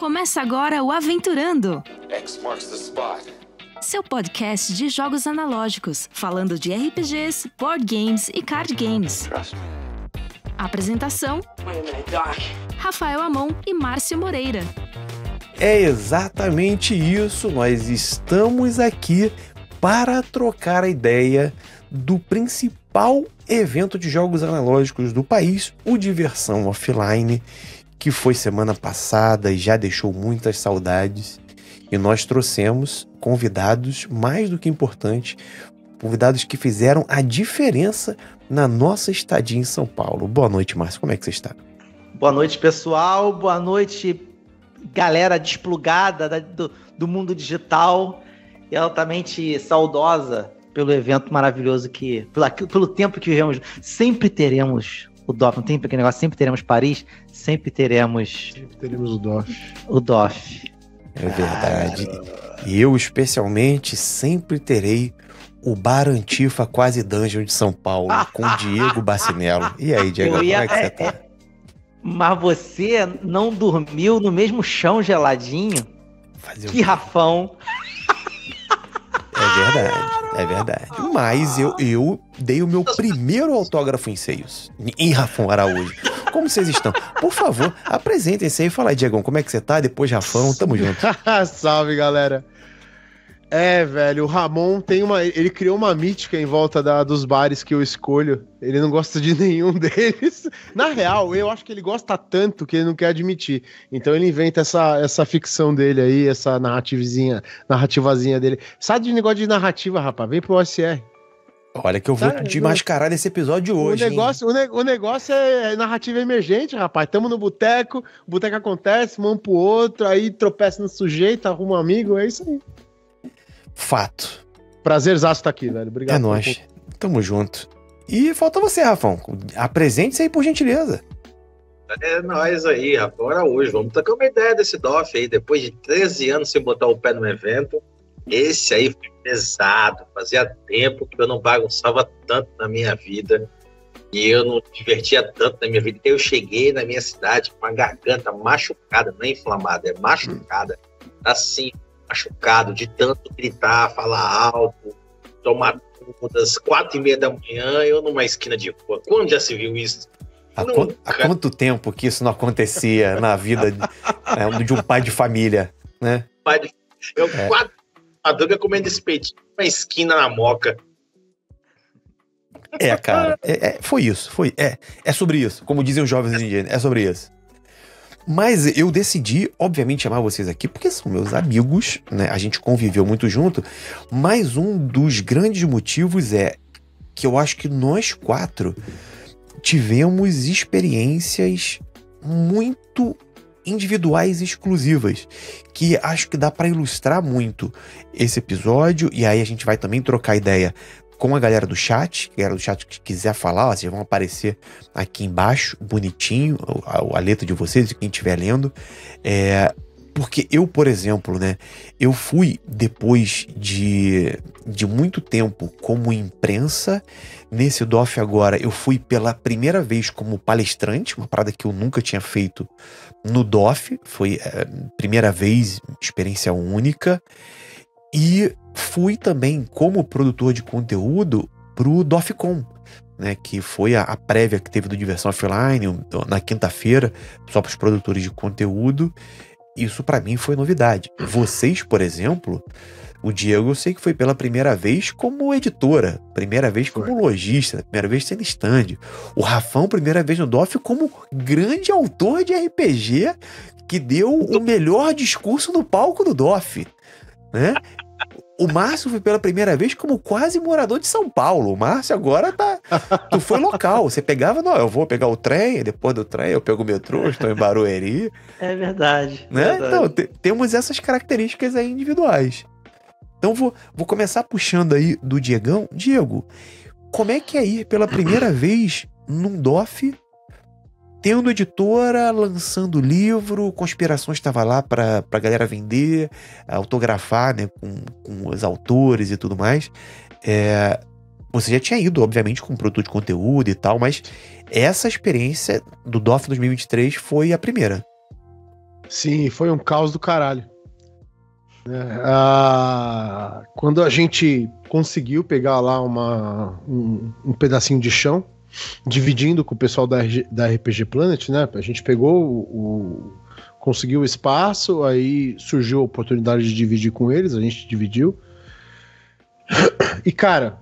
Começa agora o Aventurando. Seu podcast de jogos analógicos, falando de RPGs, board games e card games. Apresentação: Rafael Amon e Márcio Moreira. É exatamente isso, nós estamos aqui para trocar a ideia do principal evento de jogos analógicos do país, o Diversão Offline, que foi semana passada e já deixou muitas saudades. E nós trouxemos convidados mais do que importantes, convidados que fizeram a diferença na nossa estadia em São Paulo. Boa noite, Márcio. Como é que você está? Boa noite, pessoal. Boa noite, galera desplugada do, do mundo digital e altamente saudosa pelo evento maravilhoso que. Pelo, pelo tempo que vivemos. Sempre teremos o DOF, não tem aquele negócio, sempre teremos Paris, sempre teremos. Sempre teremos o DOF. O DOF. É verdade. Ah. E eu, especialmente, sempre terei o Bar Antifa Quase Dungeon de São Paulo, com Diego Bacinello. E aí, Diego, ia... como é que você tá? Mas você não dormiu no mesmo chão geladinho Fazer que o... Rafão. É verdade, é verdade. Mas eu, eu dei o meu primeiro autógrafo em Seios, em Rafão Araújo. Como vocês estão? Por favor, apresentem-se aí e aí, Diegão, como é que você tá? Depois, Rafão, tamo junto. Salve, galera. É, velho, o Ramon tem uma. Ele criou uma mítica em volta da, dos bares que eu escolho. Ele não gosta de nenhum deles. Na real, eu acho que ele gosta tanto que ele não quer admitir. Então ele inventa essa, essa ficção dele aí, essa narrativezinha, narrativazinha dele. Sai de negócio de narrativa, rapaz. Vem pro OSR. Olha que eu vou tá, mascarar nesse episódio hoje. O negócio, o, ne o, negócio é, é narrativa emergente, rapaz. Tamo no boteco, boteco acontece, mão pro outro, aí tropeça no sujeito, arruma um amigo, é isso aí. Fato. Prazer, estar tá aqui, velho. Obrigado. É nóis. Tamo junto. E falta você, Rafão. Apresente-se aí, por gentileza. É nóis aí, agora hoje. Vamos tocar uma ideia desse DOF aí. Depois de 13 anos sem botar o pé no evento, esse aí foi pesado. Fazia tempo que eu não bagunçava tanto na minha vida. E eu não divertia tanto na minha vida. Então, eu cheguei na minha cidade com a garganta machucada, não é inflamada, é machucada. Assim, machucado de tanto gritar, falar alto, tomar das quatro e meia da manhã, eu numa esquina de rua. Quando já se viu isso? Há, quanto, há quanto tempo que isso não acontecia na vida de, é, de, um pai de família, né? Pai de, eu é. quatro madruga comendo espetinho uma esquina na moca. É, cara, é, é, foi isso, foi, é, é sobre isso, como dizem os jovens indígenas, é sobre isso. Mas eu decidi, obviamente, chamar vocês aqui porque são meus amigos, né? A gente conviveu muito junto. Mas um dos grandes motivos é que eu acho que nós quatro tivemos experiências muito individuais exclusivas, que acho que dá para ilustrar muito esse episódio e aí a gente vai também trocar ideia com a galera do chat. A galera do chat que quiser falar, ó, vocês vão aparecer aqui embaixo, bonitinho, a, a letra de vocês, quem estiver lendo. É, porque eu, por exemplo, né, eu fui depois de, de muito tempo como imprensa, nesse DOF agora eu fui pela primeira vez como palestrante, uma parada que eu nunca tinha feito no DOF, foi a é, primeira vez, experiência única. E fui também, como produtor de conteúdo, pro DofCon, né, que foi a, a, prévia que teve do Diversão Offline na quinta-feira, só para os produtores de conteúdo. Isso para mim foi novidade. Vocês, por exemplo, o Diego eu sei que foi pela primeira vez como editora, primeira vez como lojista, primeira vez sendo stand. O Rafão, primeira vez no DOF como grande autor de RPG que deu o melhor discurso no palco do DOF né? O Márcio foi pela primeira vez como quase morador de São Paulo. O Márcio agora tá. Tu foi local. Você pegava, não, eu vou pegar o trem, depois do trem eu pego o metrô, estou em Barueri. É verdade. Né? Verdade. Então, temos essas características aí individuais. Então, vou, vou começar puxando aí do Diegão. Diego, como é que é ir pela primeira vez num DOF tendo editora, lançando livro, Conspirações estava lá para a galera vender, autografar né, com, com os autores e tudo mais. É, você já tinha ido, obviamente, com produto de conteúdo e tal, mas essa experiência do DOF 2023 foi a primeira. Sim, foi um caos do caralho. É, a, quando a gente conseguiu pegar lá uma, um, um pedacinho de chão, dividindo com o pessoal da, da RPG Planet, né? A gente pegou o, o conseguiu espaço, aí surgiu a oportunidade de dividir com eles, a gente dividiu. E cara,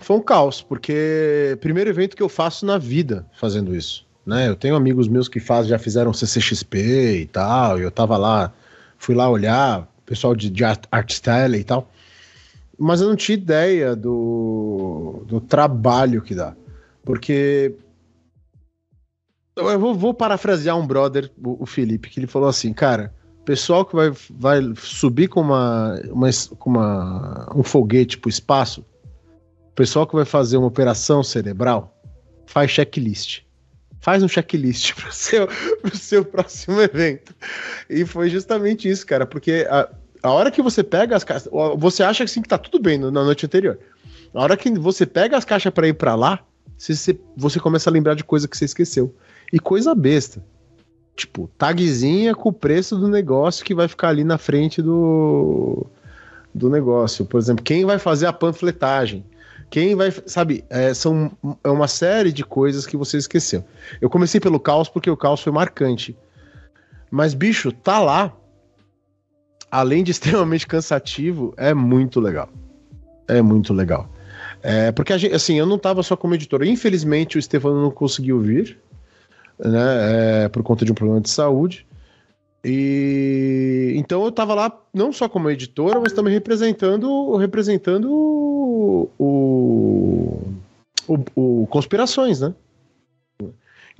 foi um caos, porque é primeiro evento que eu faço na vida fazendo isso, né? Eu tenho amigos meus que faz, já fizeram CCXP e tal, e eu tava lá, fui lá olhar, pessoal de, de art, art style e tal mas eu não tinha ideia do, do trabalho que dá. Porque. Eu vou, vou parafrasear um brother, o, o Felipe, que ele falou assim, cara pessoal que vai, vai subir com, uma, uma, com uma, um foguete para o espaço, pessoal que vai fazer uma operação cerebral, faz checklist. Faz um checklist para o seu, seu próximo evento. E foi justamente isso, cara, porque a, a hora que você pega as caixas, você acha assim que tá tudo bem na noite anterior. A hora que você pega as caixas para ir para lá, você, você começa a lembrar de coisa que você esqueceu. E coisa besta. Tipo, tagzinha com o preço do negócio que vai ficar ali na frente do, do negócio. Por exemplo, quem vai fazer a panfletagem? Quem vai. Sabe, é, são, é uma série de coisas que você esqueceu. Eu comecei pelo caos porque o caos foi marcante. Mas, bicho, tá lá além de extremamente cansativo, é muito legal. É muito legal. É, porque, gente, assim, eu não estava só como editor. Infelizmente, o Estevão não conseguiu vir, né, é, por conta de um problema de saúde. E então eu estava lá não só como editora, mas também representando, representando o, o, o, o Conspirações, né?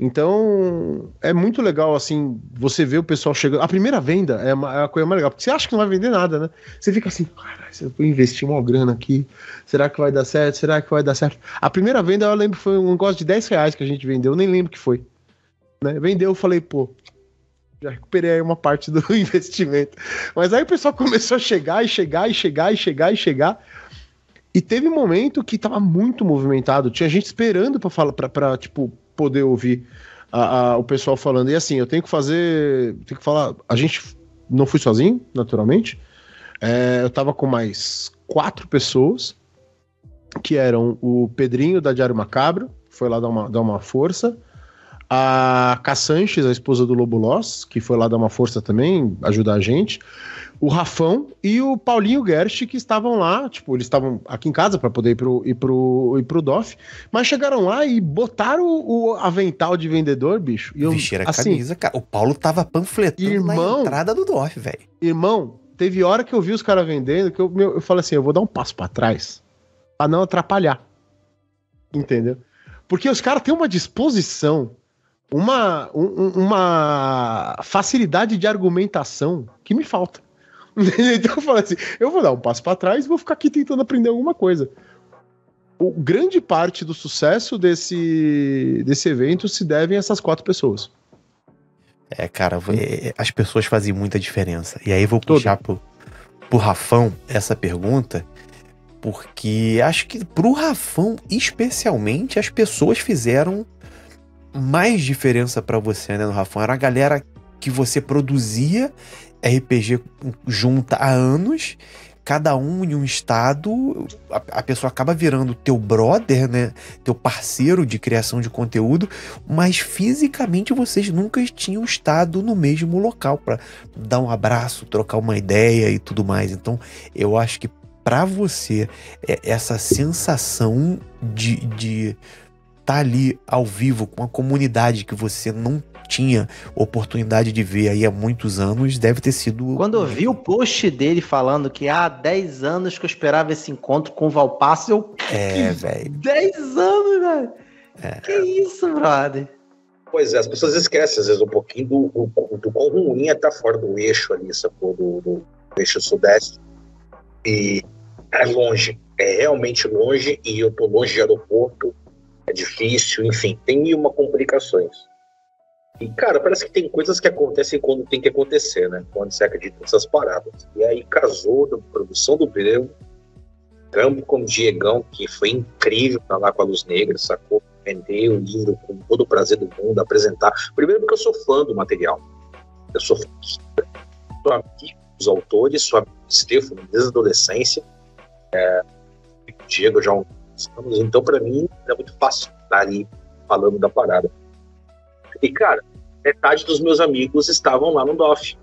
Então, é muito legal, assim, você ver o pessoal chegando. A primeira venda é, uma, é a coisa mais legal, porque você acha que não vai vender nada, né? Você fica assim, cara, se eu investi uma grana aqui, será que vai dar certo? Será que vai dar certo? A primeira venda, eu lembro, foi um negócio de 10 reais que a gente vendeu, eu nem lembro que foi. Né? Vendeu, eu falei, pô, já recuperei aí uma parte do investimento. Mas aí o pessoal começou a chegar e chegar e chegar e chegar e chegar. E teve um momento que tava muito movimentado, tinha gente esperando para falar, para tipo, poder ouvir a, a, o pessoal falando. E assim, eu tenho que fazer. Tenho que falar. A gente não fui sozinho, naturalmente. É, eu tava com mais quatro pessoas, que eram o Pedrinho da Diário Macabro, foi lá dar uma, dar uma força a Cassanches, a esposa do Lobo Loss, que foi lá dar uma força também, ajudar a gente, o Rafão e o Paulinho Gerst, que estavam lá, tipo, eles estavam aqui em casa para poder ir pro, ir, pro, ir pro DOF, mas chegaram lá e botaram o, o avental de vendedor, bicho. E eu, Vixe, assim, camisa, cara. O Paulo tava panfletando irmão, na entrada do DOF, velho. Irmão, teve hora que eu vi os caras vendendo que eu, meu, eu falei assim, eu vou dar um passo para trás para não atrapalhar. Entendeu? Porque os caras têm uma disposição uma, um, uma facilidade de argumentação que me falta. então eu falo assim: eu vou dar um passo para trás e vou ficar aqui tentando aprender alguma coisa. O, grande parte do sucesso desse, desse evento se deve a essas quatro pessoas. É, cara, é, é, as pessoas fazem muita diferença. E aí eu vou puxar pro, pro Rafão essa pergunta, porque acho que pro Rafão, especialmente, as pessoas fizeram mais diferença para você, né, no Rafão? Era a galera que você produzia RPG junta há anos, cada um em um estado, a, a, pessoa acaba virando teu brother, né? Teu parceiro de criação de conteúdo, mas fisicamente vocês nunca tinham estado no mesmo local para dar um abraço, trocar uma ideia e tudo mais. Então, eu acho que para você é, essa sensação de, de tá ali ao vivo com uma comunidade que você não tinha oportunidade de ver aí há muitos anos, deve ter sido. Quando eu vi o post dele falando que há 10 anos que eu esperava esse encontro com o Valpasso, eu. É, velho. 10 anos, velho! É. Que isso, brother? Pois é, as pessoas esquecem às vezes um pouquinho do, do, do quão ruim é estar tá fora do eixo ali, sacou? Do, do, do eixo sudeste. E é longe, é realmente longe, e eu tô longe de aeroporto, é difícil, enfim, tem uma complicações. E, cara, parece que tem coisas que acontecem quando tem que acontecer, né? Quando você acredita nessas paradas. E aí casou da produção do Breu, trampo com o Diegão, que foi incrível estar lá com a Luz Negra, sacou? Vender o livro com todo o prazer do mundo, apresentar. Primeiro porque eu sou fã do material. Eu sou fã, amigo dos autores, sou amigo do Stefano desde a adolescência. É, o Diego já é um então, para mim, é muito fácil estar ali falando da parada. E, cara, metade dos meus amigos estavam lá no DOF.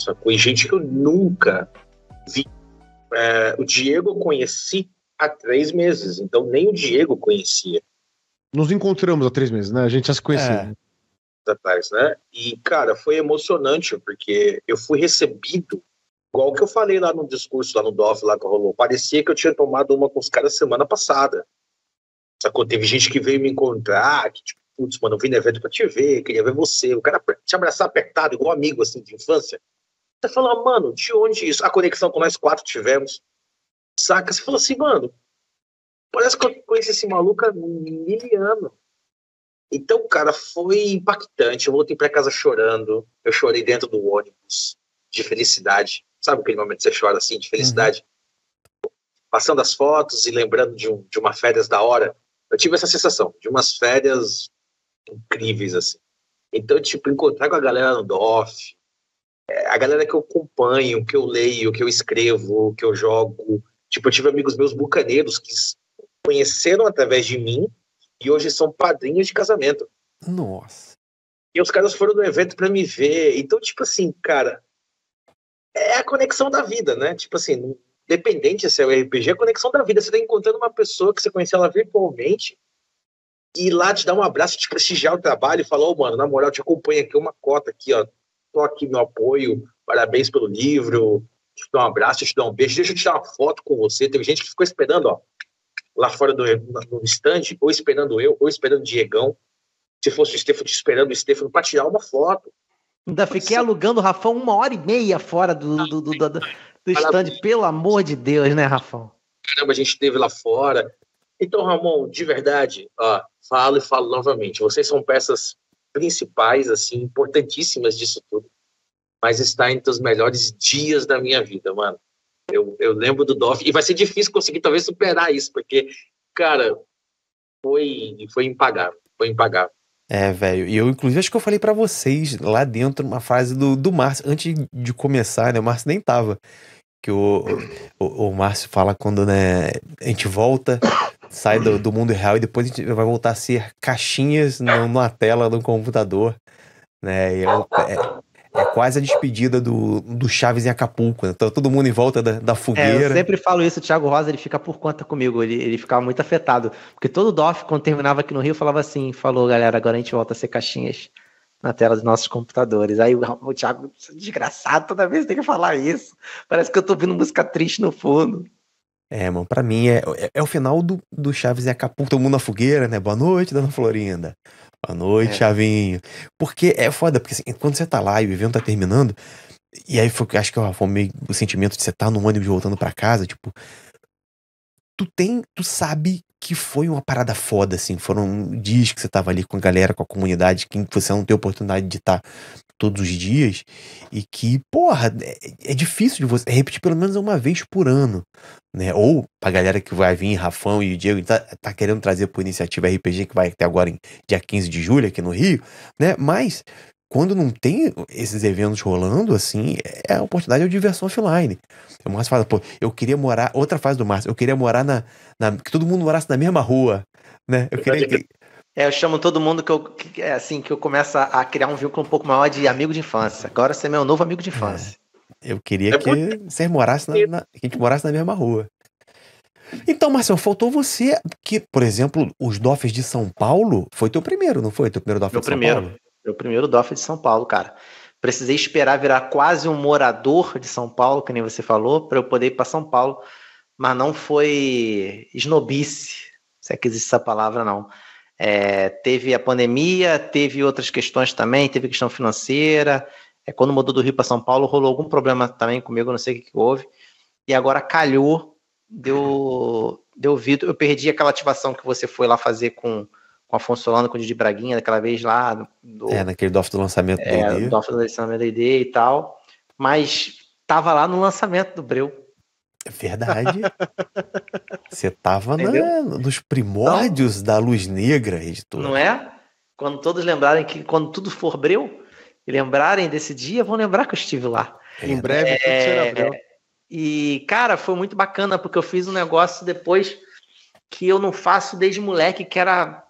Sacou? E gente que eu nunca vi. É, o Diego eu conheci há três meses, então nem o Diego conhecia. Nos encontramos há três meses, né? A gente já se conhecia. É. Atrás, né? E, cara, foi emocionante, porque eu fui recebido Igual que eu falei lá no discurso, lá no DOF, lá que rolou. Parecia que eu tinha tomado uma com os caras semana passada. Sacou? Teve gente que veio me encontrar, que tipo, putz, mano, eu vim no evento pra te ver, queria ver você. O cara te abraçar apertado, igual amigo, assim, de infância. Você fala, mano, de onde isso? A conexão com nós quatro tivemos. Saca? Você falou assim, mano, parece que eu conheci esse maluco há mil anos. Então, cara, foi impactante. Eu voltei para casa chorando. Eu chorei dentro do ônibus, de felicidade. Sabe aquele momento que você chora assim, de uhum. felicidade? Uhum. Passando as fotos e lembrando de, um, de uma férias da hora. Eu tive essa sensação de umas férias incríveis, assim. Então, tipo, encontrar com a galera no DOF, é, a galera que eu acompanho, que eu leio, que eu escrevo, que eu jogo. Tipo, eu tive amigos meus bucaneiros que conheceram através de mim e hoje são padrinhos de casamento. Nossa. E os caras foram no evento para me ver. Então, tipo assim, cara, é a conexão da vida, né? Tipo assim, dependente se é o RPG, é a conexão da vida. Você tá encontrando uma pessoa que você conheceu ela virtualmente e lá te dar um abraço, te prestigiar o trabalho e falar, ô oh, mano, na moral, te acompanha aqui uma cota aqui, ó. Tô aqui meu apoio, parabéns pelo livro, te dar um abraço, te dar um beijo, deixa eu tirar uma foto com você. Teve gente que ficou esperando, ó, lá fora do no ou esperando eu, ou esperando o Diegão. Se fosse o Stefano te esperando, o Stefano, para tirar uma foto. Ainda fiquei alugando o Rafão uma hora e meia fora do, do, do, do, do stand, pelo amor de Deus, né, Rafão? Caramba, a gente esteve lá fora. Então, Ramon, de verdade, ó, falo e falo novamente. Vocês são peças principais, assim, importantíssimas disso tudo. Mas está entre os melhores dias da minha vida, mano. Eu, eu lembro do Doff. E vai ser difícil conseguir, talvez, superar isso, porque, cara, foi, foi impagável. Foi impagável. É, velho. E eu, inclusive, acho que eu falei para vocês lá dentro, uma frase do, do Márcio, antes de começar, né? O Márcio nem tava. Que o, o, o Márcio fala quando, né? A gente volta, sai do, do mundo real e depois a gente vai voltar a ser caixinhas numa tela do computador, né? E eu, é, é é quase a despedida do, do Chaves em Acapulco, né? Tá todo mundo em volta da, da fogueira. É, eu sempre falo isso, o Thiago Rosa, ele fica por conta comigo, ele, ele ficava muito afetado. Porque todo DOF, quando terminava aqui no Rio, falava assim, falou, galera, agora a gente volta a ser caixinhas na tela dos nossos computadores. Aí o, o Thiago, é desgraçado, toda vez tem que falar isso. Parece que eu tô ouvindo música triste no fundo. É, mano, pra mim é, é, é o final do, do Chaves em Acapulco, todo mundo na fogueira, né? Boa noite, dona Florinda. Boa noite, é. Chavinho. Porque é foda, porque assim, quando você tá lá e o evento tá terminando, e aí foi, acho que ó, foi meio o sentimento de você tá no ônibus voltando para casa, tipo. Tu tem. Tu sabe que foi uma parada foda, assim. Foram dias que você tava ali com a galera, com a comunidade, que você não tem oportunidade de estar tá todos os dias e que, porra, é, é difícil de você é repetir pelo menos uma vez por ano, né? Ou pra galera que vai vir, Rafão e o Diego, tá, tá querendo trazer por iniciativa RPG que vai até agora em dia 15 de julho aqui no Rio, né? Mas quando não tem esses eventos rolando, assim, é, é a oportunidade de é diversão offline. O Márcio fala, pô, eu queria morar, outra fase do Márcio, eu queria morar na, na que todo mundo morasse na mesma rua, né? Eu queria é, eu chamo todo mundo que eu, que, é, assim, que eu começo a criar um vínculo um pouco maior de amigo de infância. Agora você é meu novo amigo de infância. É. Eu queria é que muito... você morasse na, na, que a gente morasse na mesma rua. Então, Marcelo, faltou você, que, por exemplo, os DOFs de São Paulo, foi teu primeiro, não foi? Teu primeiro DOF de São primeiro, Paulo? Meu primeiro DOF de São Paulo, cara. Precisei esperar virar quase um morador de São Paulo, que nem você falou, para eu poder ir para São Paulo. Mas não foi esnobice, se é que existe essa palavra, não é, teve a pandemia, teve outras questões também, teve questão financeira. É, quando mudou do Rio para São Paulo, rolou algum problema também comigo, não sei o que, que houve. E agora calhou, deu, deu vidro. Eu perdi aquela ativação que você foi lá fazer com, com Afonso Solano, com o Didi Braguinha, daquela vez lá. Do, é, naquele DOF do lançamento é, do ID. DOF do lançamento do ID é, e tal. Mas tava lá no lançamento do Breu. É verdade. Você tava na, nos primórdios não. da luz negra, editor. Não é? Quando todos lembrarem que quando tudo for breu, e lembrarem desse dia, vão lembrar que eu estive lá. É. Em breve é, tudo será breu. E, cara, foi muito bacana, porque eu fiz um negócio depois que eu não faço desde moleque, que era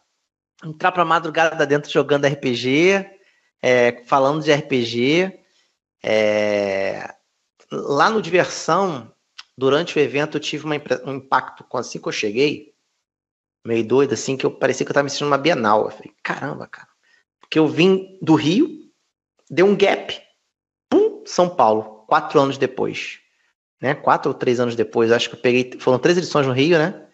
entrar pra madrugada dentro jogando RPG, é, falando de RPG. É... Lá no Diversão, durante o evento eu tive impre... um impacto assim que eu cheguei, meio doido, assim, que eu parecia que eu tava me sentindo uma Bienal. Eu falei, caramba, cara. Porque eu vim do Rio, deu um gap, pum, São Paulo, quatro anos depois. Né? Quatro ou três anos depois, acho que eu peguei. Foram três edições no Rio, né?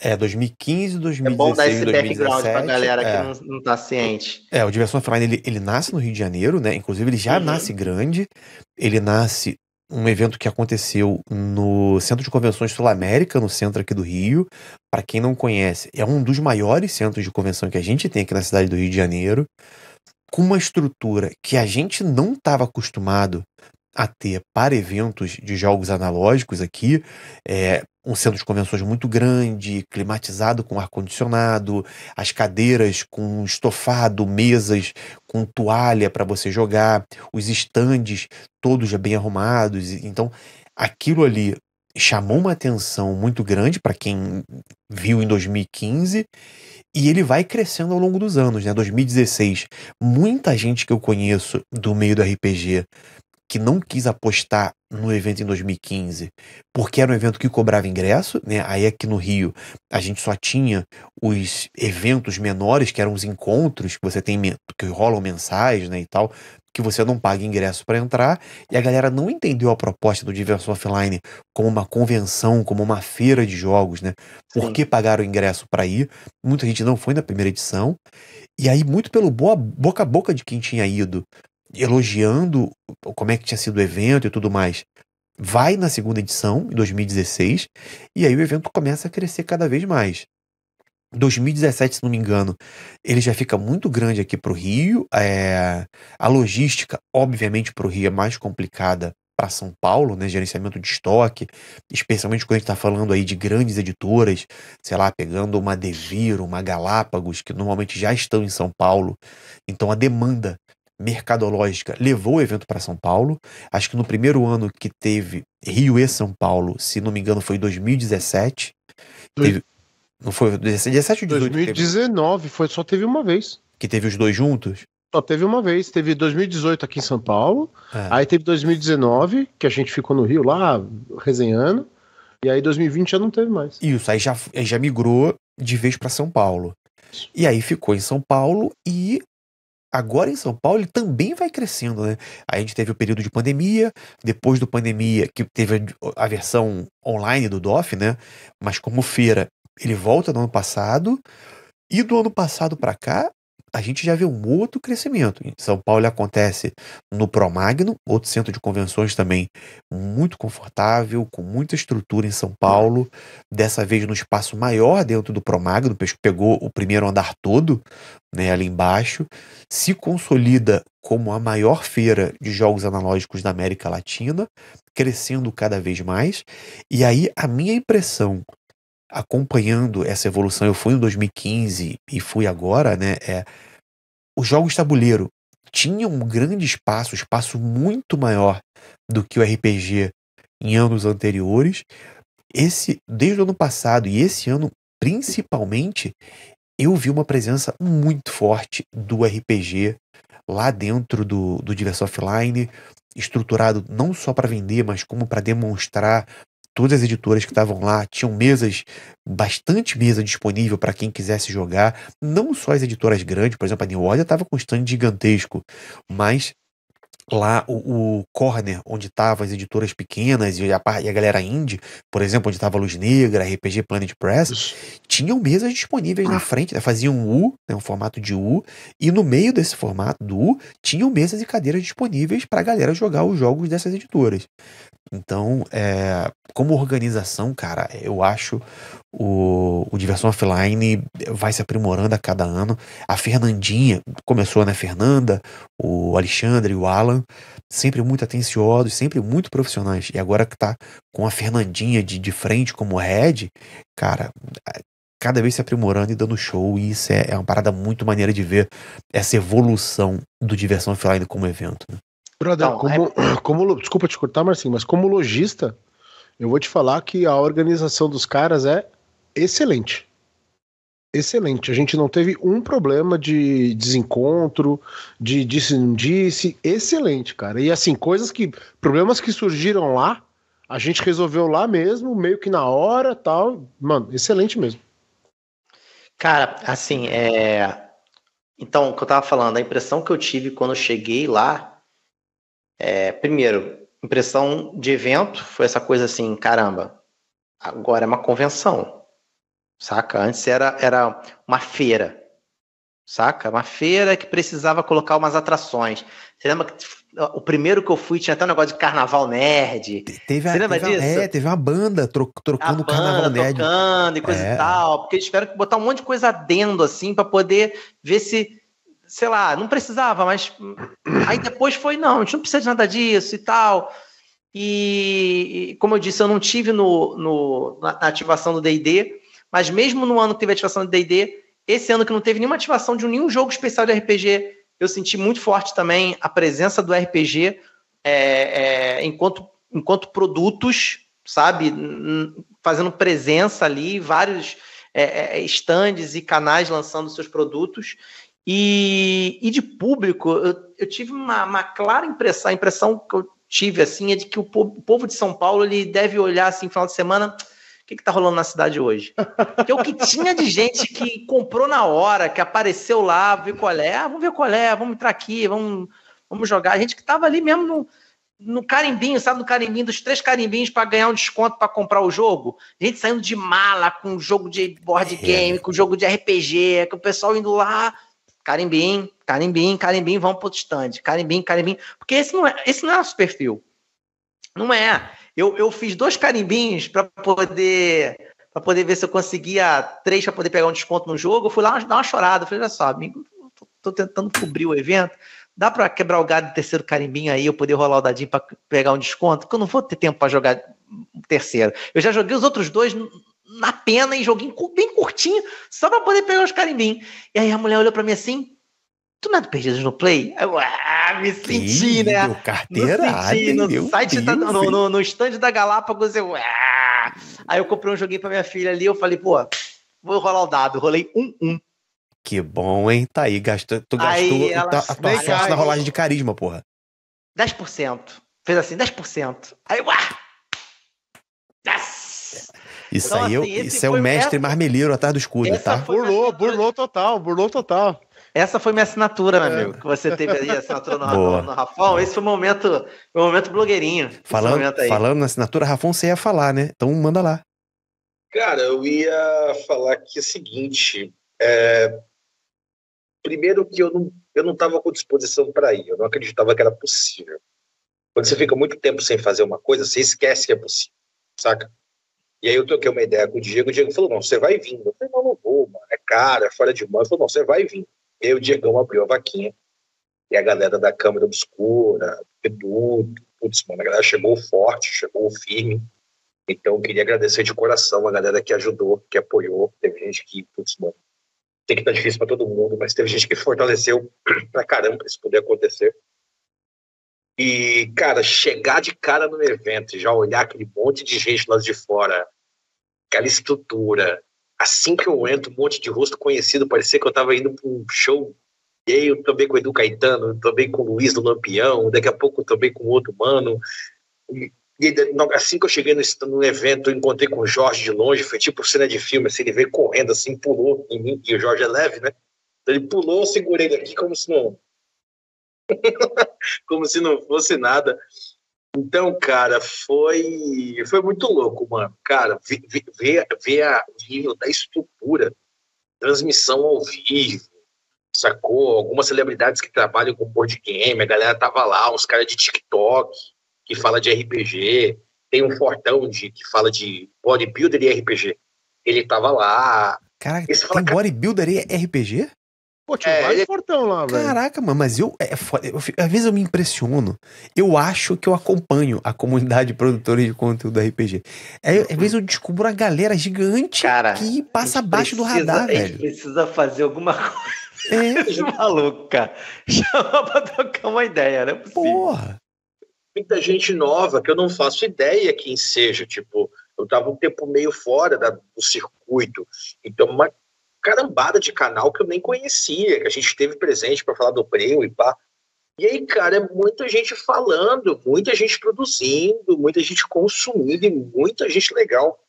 É, 2015, 2016, É bom dar esse 2017, background pra galera é. que não, não tá ciente. É, o Diversão Offline, ele, ele nasce no Rio de Janeiro, né? Inclusive, ele já uhum. nasce grande. Ele nasce um evento que aconteceu no Centro de Convenções Sul-América, no centro aqui do Rio. Para quem não conhece, é um dos maiores centros de convenção que a gente tem aqui na cidade do Rio de Janeiro, com uma estrutura que a gente não estava acostumado a ter para eventos de jogos analógicos aqui. É um centro de convenções muito grande, climatizado com ar-condicionado, as cadeiras com estofado, mesas com toalha para você jogar, os estandes todos já bem arrumados. Então, aquilo ali chamou uma atenção muito grande para quem viu em 2015 e ele vai crescendo ao longo dos anos, né? 2016, muita gente que eu conheço do meio do RPG que não quis apostar no evento em 2015, porque era um evento que cobrava ingresso, né? Aí aqui no Rio a gente só tinha os eventos menores, que eram os encontros que você tem que rolam mensais, né, e tal, que você não paga ingresso para entrar, e a galera não entendeu a proposta do Diversão Offline como uma convenção, como uma feira de jogos, né? Por Sim. que pagar o ingresso para ir? Muita gente não foi na primeira edição. E aí muito pelo boa, boca a boca de quem tinha ido, elogiando como é que tinha sido o evento e tudo mais, vai na segunda edição, em 2016, e aí o evento começa a crescer cada vez mais. 2017, se não me engano, ele já fica muito grande aqui para o Rio. É... a logística, obviamente, para o Rio é mais complicada para São Paulo, né? Gerenciamento de estoque, especialmente quando a gente está falando aí de grandes editoras, sei lá, pegando uma Devir, uma Galápagos, que normalmente já estão em São Paulo. Então a demanda mercadológica levou o evento para São Paulo. Acho que no primeiro ano que teve Rio e São Paulo, se não me engano, foi 2017. Do... Teve... Não foi 2017 ou 18? 2019, teve... foi, só teve uma vez. Que teve os dois juntos? Só teve uma vez, teve 2018 aqui em São Paulo, é. aí teve 2019, que a gente ficou no Rio lá, resenhando, e aí 2020 já não teve mais. Isso, aí já, já migrou de vez para São Paulo. E aí ficou em São Paulo e agora em São Paulo ele também vai crescendo, né? A gente teve o período de pandemia, depois do pandemia que teve a versão online do DOF, né? Mas como feira, ele volta no ano passado. E do ano passado para cá, a gente já vê um outro crescimento. Em São Paulo acontece no Promagno, outro centro de convenções também muito confortável, com muita estrutura em São Paulo, dessa vez no espaço maior dentro do Promagno, pegou o primeiro andar todo, né, ali embaixo, se consolida como a maior feira de jogos analógicos da América Latina, crescendo cada vez mais. E aí a minha impressão acompanhando essa evolução. Eu fui em 2015 e fui agora, né? É, os jogos tabuleiro tinham um grande espaço, um espaço muito maior do que o RPG em anos anteriores. Esse, desde o ano passado e esse ano principalmente, eu vi uma presença muito forte do RPG lá dentro do, do Diverso Offline, estruturado não só para vender, mas como para demonstrar Todas as editoras que estavam lá tinham mesas, bastante mesa disponível para quem quisesse jogar. Não só as editoras grandes, por exemplo, a New Order estava com um stand gigantesco, mas lá o, o, corner onde estavam as editoras pequenas e a, e a, galera indie, por exemplo, onde estava Luz Negra, RPG Planet Press, tinham mesas disponíveis na ah. frente, né? faziam um U, né? um formato de U, e no meio desse formato do U tinham mesas e cadeiras disponíveis para a galera jogar os jogos dessas editoras. Então, é, como organização, cara, eu acho o, o Diversão Offline vai se aprimorando a cada ano. A Fernandinha começou, né? Fernanda, o Alexandre, o Alan, sempre muito atenciosos, sempre muito profissionais. E agora que tá com a Fernandinha de, de frente como head, cara, cada vez se aprimorando e dando show. E isso é, é uma parada muito maneira de ver essa evolução do Diversão Offline como evento. Né? Brother, então, como, é... como, desculpa te cortar, Marcinho, mas como lojista, eu vou te falar que a organização dos caras é excelente. Excelente. A gente não teve um problema de desencontro, de disse não disse. Excelente, cara. E assim, coisas que. Problemas que surgiram lá, a gente resolveu lá mesmo, meio que na hora tal. Mano, excelente mesmo. Cara, assim, é. Então, o que eu tava falando, a impressão que eu tive quando eu cheguei lá é, primeiro, impressão de evento foi essa coisa assim, caramba, agora é uma convenção, saca? Antes era, era uma feira, saca? Uma feira que precisava colocar umas atrações. Você lembra que o primeiro que eu fui tinha até um negócio de carnaval nerd. Teve a, Você lembra teve disso? A, é, teve uma banda tro, trocando a banda, carnaval nerd. Trocando e coisa é. e tal, porque eles tiveram que botar um monte de coisa adendo assim para poder ver se sei lá, não precisava, mas aí depois foi, não, a gente não precisa de nada disso e tal. E, como eu disse, eu não tive no, no na, ativação do D&D, mas mesmo no ano que teve ativação do D&D, esse ano que não teve nenhuma ativação de nenhum jogo especial de RPG, eu senti muito forte também a presença do RPG é, é, enquanto, enquanto produtos, sabe, fazendo presença ali, vários é, é stands e canais lançando seus produtos. E, e de público, eu, eu tive uma, uma, clara impressão, a impressão que eu tive assim é de que o povo, o povo de São Paulo ele deve olhar assim, final de semana, o que está rolando na cidade hoje? Porque o que tinha de gente que comprou na hora, que apareceu lá, viu qual é, ah, vamos ver qual é, vamos entrar aqui, vamos, vamos jogar. A gente que estava ali mesmo no, no carimbinho, sabe, no carimbinho, dos três carimbinhos para ganhar um desconto para comprar o jogo. A gente saindo de mala com jogo de board é. game, com com jogo de RPG, com o pessoal indo lá Carimbim, carimbim, carimbim, vão para o stand. Carimbim, carimbim. Porque esse não é, esse não é nosso perfil. Não é. Eu, eu fiz dois carimbins para poder para poder ver se eu conseguia três para poder pegar um desconto no jogo. Eu fui lá dar uma chorada. Eu falei, olha só, amigo, tô, tô tentando cobrir o evento. Dá para quebrar o gado do terceiro carimbinho aí, eu poder rolar o dadinho para pegar um desconto? Porque eu não vou ter tempo para jogar terceiro. Eu já joguei os outros dois na pena em joguinho bem curtinho, só pra poder pegar os carimbinhos. E aí a mulher olhou pra mim assim, tu não é do Perdidos no Play? Eu, ah, me senti, né? Carteira, no meu site, da, no, no, no stand da Galápagos, eu, ah. Aí eu comprei um joguinho pra minha filha ali, eu falei, pô, vou rolar o dado, rolei um, um. Que bom, hein? Tá aí, gastou, tu aí gastou ela, a tua sorte na rolagem de carisma, porra. 10%. Fez assim, 10%. Aí, uá! Yes! Isso então, aí, é assim, isso é o mestre essa... marmeleiro atrás do escudo, essa tá? Burlou, burlou total, burlou total. Essa foi minha assinatura, é. meu amigo, que você teve aí a assinatura no, Boa. no Rafão. Esse foi o momento, o momento blogueirinho. Falando, momento falando na assinatura, Rafão, você ia falar, né? Então manda lá. Cara, eu ia falar que é o seguinte. É... Primeiro que eu não, eu não estava com disposição para ir, eu não acreditava que era possível. Quando você fica muito tempo sem fazer uma coisa, você esquece que é possível, saca? E aí eu troquei uma ideia com o Diego, o Diego falou, não, você vai vindo. Eu falei, não, não vou, mano, é caro, é fora de mão. Ele falou, não, você vai vindo. E aí o Diegão abriu a vaquinha, e a galera da Câmara Obscura, Eduto, putz, mano, a galera chegou forte, chegou firme. Então eu queria agradecer de coração a galera que ajudou, que apoiou. Teve gente que, putz, mano, tem que estar tá difícil para todo mundo, mas teve gente que fortaleceu pra caramba, isso poder acontecer. E, cara, chegar de cara no evento, já olhar aquele monte de gente lá de fora, aquela estrutura. Assim que eu entro, um monte de rosto conhecido, parecia que eu estava indo para um show gay, eu também com o Edu Caetano, também com o Luiz do Lampião, daqui a pouco também com outro mano. E, e assim que eu cheguei no, no, evento, eu encontrei com o Jorge de longe, foi tipo cena de filme, assim, ele veio correndo assim, pulou em mim, e o Jorge é leve, né? Então, ele pulou, eu segurei ele aqui como se não como se não fosse nada. Então, cara, foi foi muito louco, mano. Cara, ver o nível da estrutura, transmissão ao vivo, sacou? Algumas celebridades que trabalham com board game, a galera tava lá, uns caras de TikTok que fala de RPG, tem um fortão de, que fala de bodybuilder e RPG. Ele tava lá. Caraca, tem fala, bodybuilder e RPG? Pô, tinha é, vários ele... É lá, velho. Caraca, mano, mas eu, é, eu, Às vezes eu me impressiono. Eu acho que eu acompanho a comunidade produtora de conteúdo RPG. É às vezes eu descubro uma galera gigante Cara, que passa abaixo do radar, velho. A gente precisa fazer alguma coisa. É. Esse Chama pra trocar uma ideia, né? Porra. Muita gente nova que eu não faço ideia quem seja. Tipo, eu tava um tempo meio fora da, do circuito. Então, uma carambada de canal que eu nem conhecia, que a gente teve presente para falar do prêmio e pá. E aí, cara, é muita gente falando, muita gente produzindo, muita gente consumindo e muita gente legal.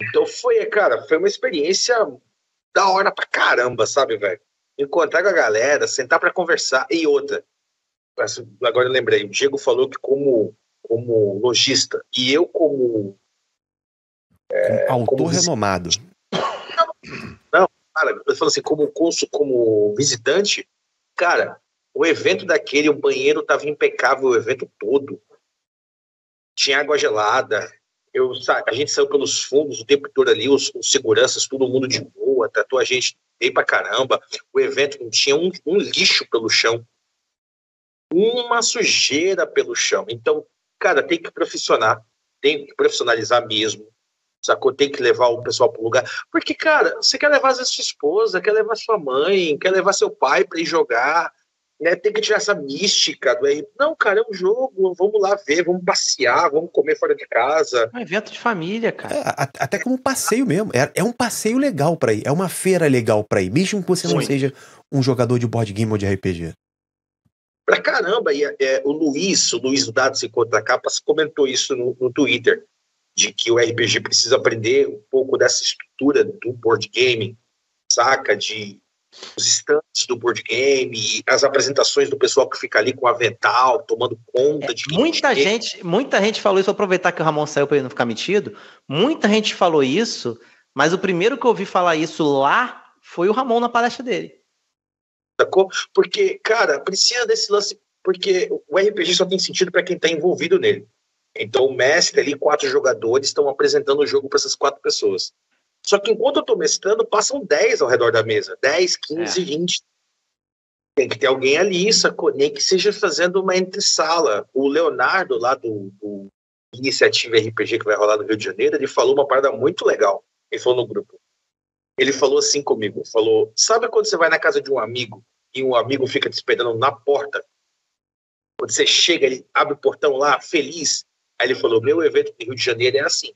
Então foi, cara, foi uma experiência da hora pra caramba, sabe, velho? Encontrar com a galera, sentar para conversar e outra. Agora eu lembrei, o Diego falou que como como lojista e eu como é, autor como renomado. Não, cara, eu falo assim, como curso, como visitante, cara, o evento daquele, o banheiro estava impecável o evento todo. Tinha água gelada. Eu, a gente saiu pelos fundos o tempo todo ali, os, os seguranças, todo mundo de boa, tratou a gente bem pra caramba. O evento não tinha um, um lixo pelo chão. Uma sujeira pelo chão. Então, cara, tem que profissionar, tem que profissionalizar mesmo sacou? Tem que levar o pessoal pro lugar. Porque, cara, você quer levar às vezes, sua esposa, quer levar sua mãe, quer levar seu pai para ir jogar, né? Tem que tirar essa mística do aí. Não, cara, é um jogo, vamos lá ver, vamos passear, vamos comer fora de casa. É um evento de família, cara. É, até como um passeio mesmo. É, é um passeio legal para ir, é uma feira legal para ir, mesmo que você Sim. não seja um jogador de board game ou de RPG pra caramba. E é, é, o Luiz, o Luiz do Dados e Contra Capas, comentou isso no, no Twitter de que o RPG precisa aprender um pouco dessa estrutura do board game, saca? De os estantes do board game, as apresentações do pessoal que fica ali com o avental, tomando conta é, de muita gente, muita gente falou isso, aproveitar que o Ramon saiu para ele não ficar metido. Muita gente falou isso, mas o primeiro que eu ouvi falar isso lá foi o Ramon na palestra dele. Sacou? Porque, cara, precisa desse lance porque o RPG só tem sentido para quem está envolvido nele. Então o mestre tá ali, quatro jogadores, estão apresentando o jogo para essas quatro pessoas. Só que enquanto eu estou mestrando, passam 10 ao redor da mesa. 10, 15, é. 20. Tem que ter alguém ali, sacou? Nem que seja fazendo uma entre-sala. O Leonardo, lá do, do Iniciativa RPG que vai rolar no Rio de Janeiro, ele falou uma parada muito legal. Ele falou no grupo. Ele falou assim comigo, falou, sabe quando você vai na casa de um amigo e um amigo fica te esperando na porta? Quando você chega, ele abre o portão lá, feliz, Aí ele falou: meu evento do Rio de Janeiro é assim.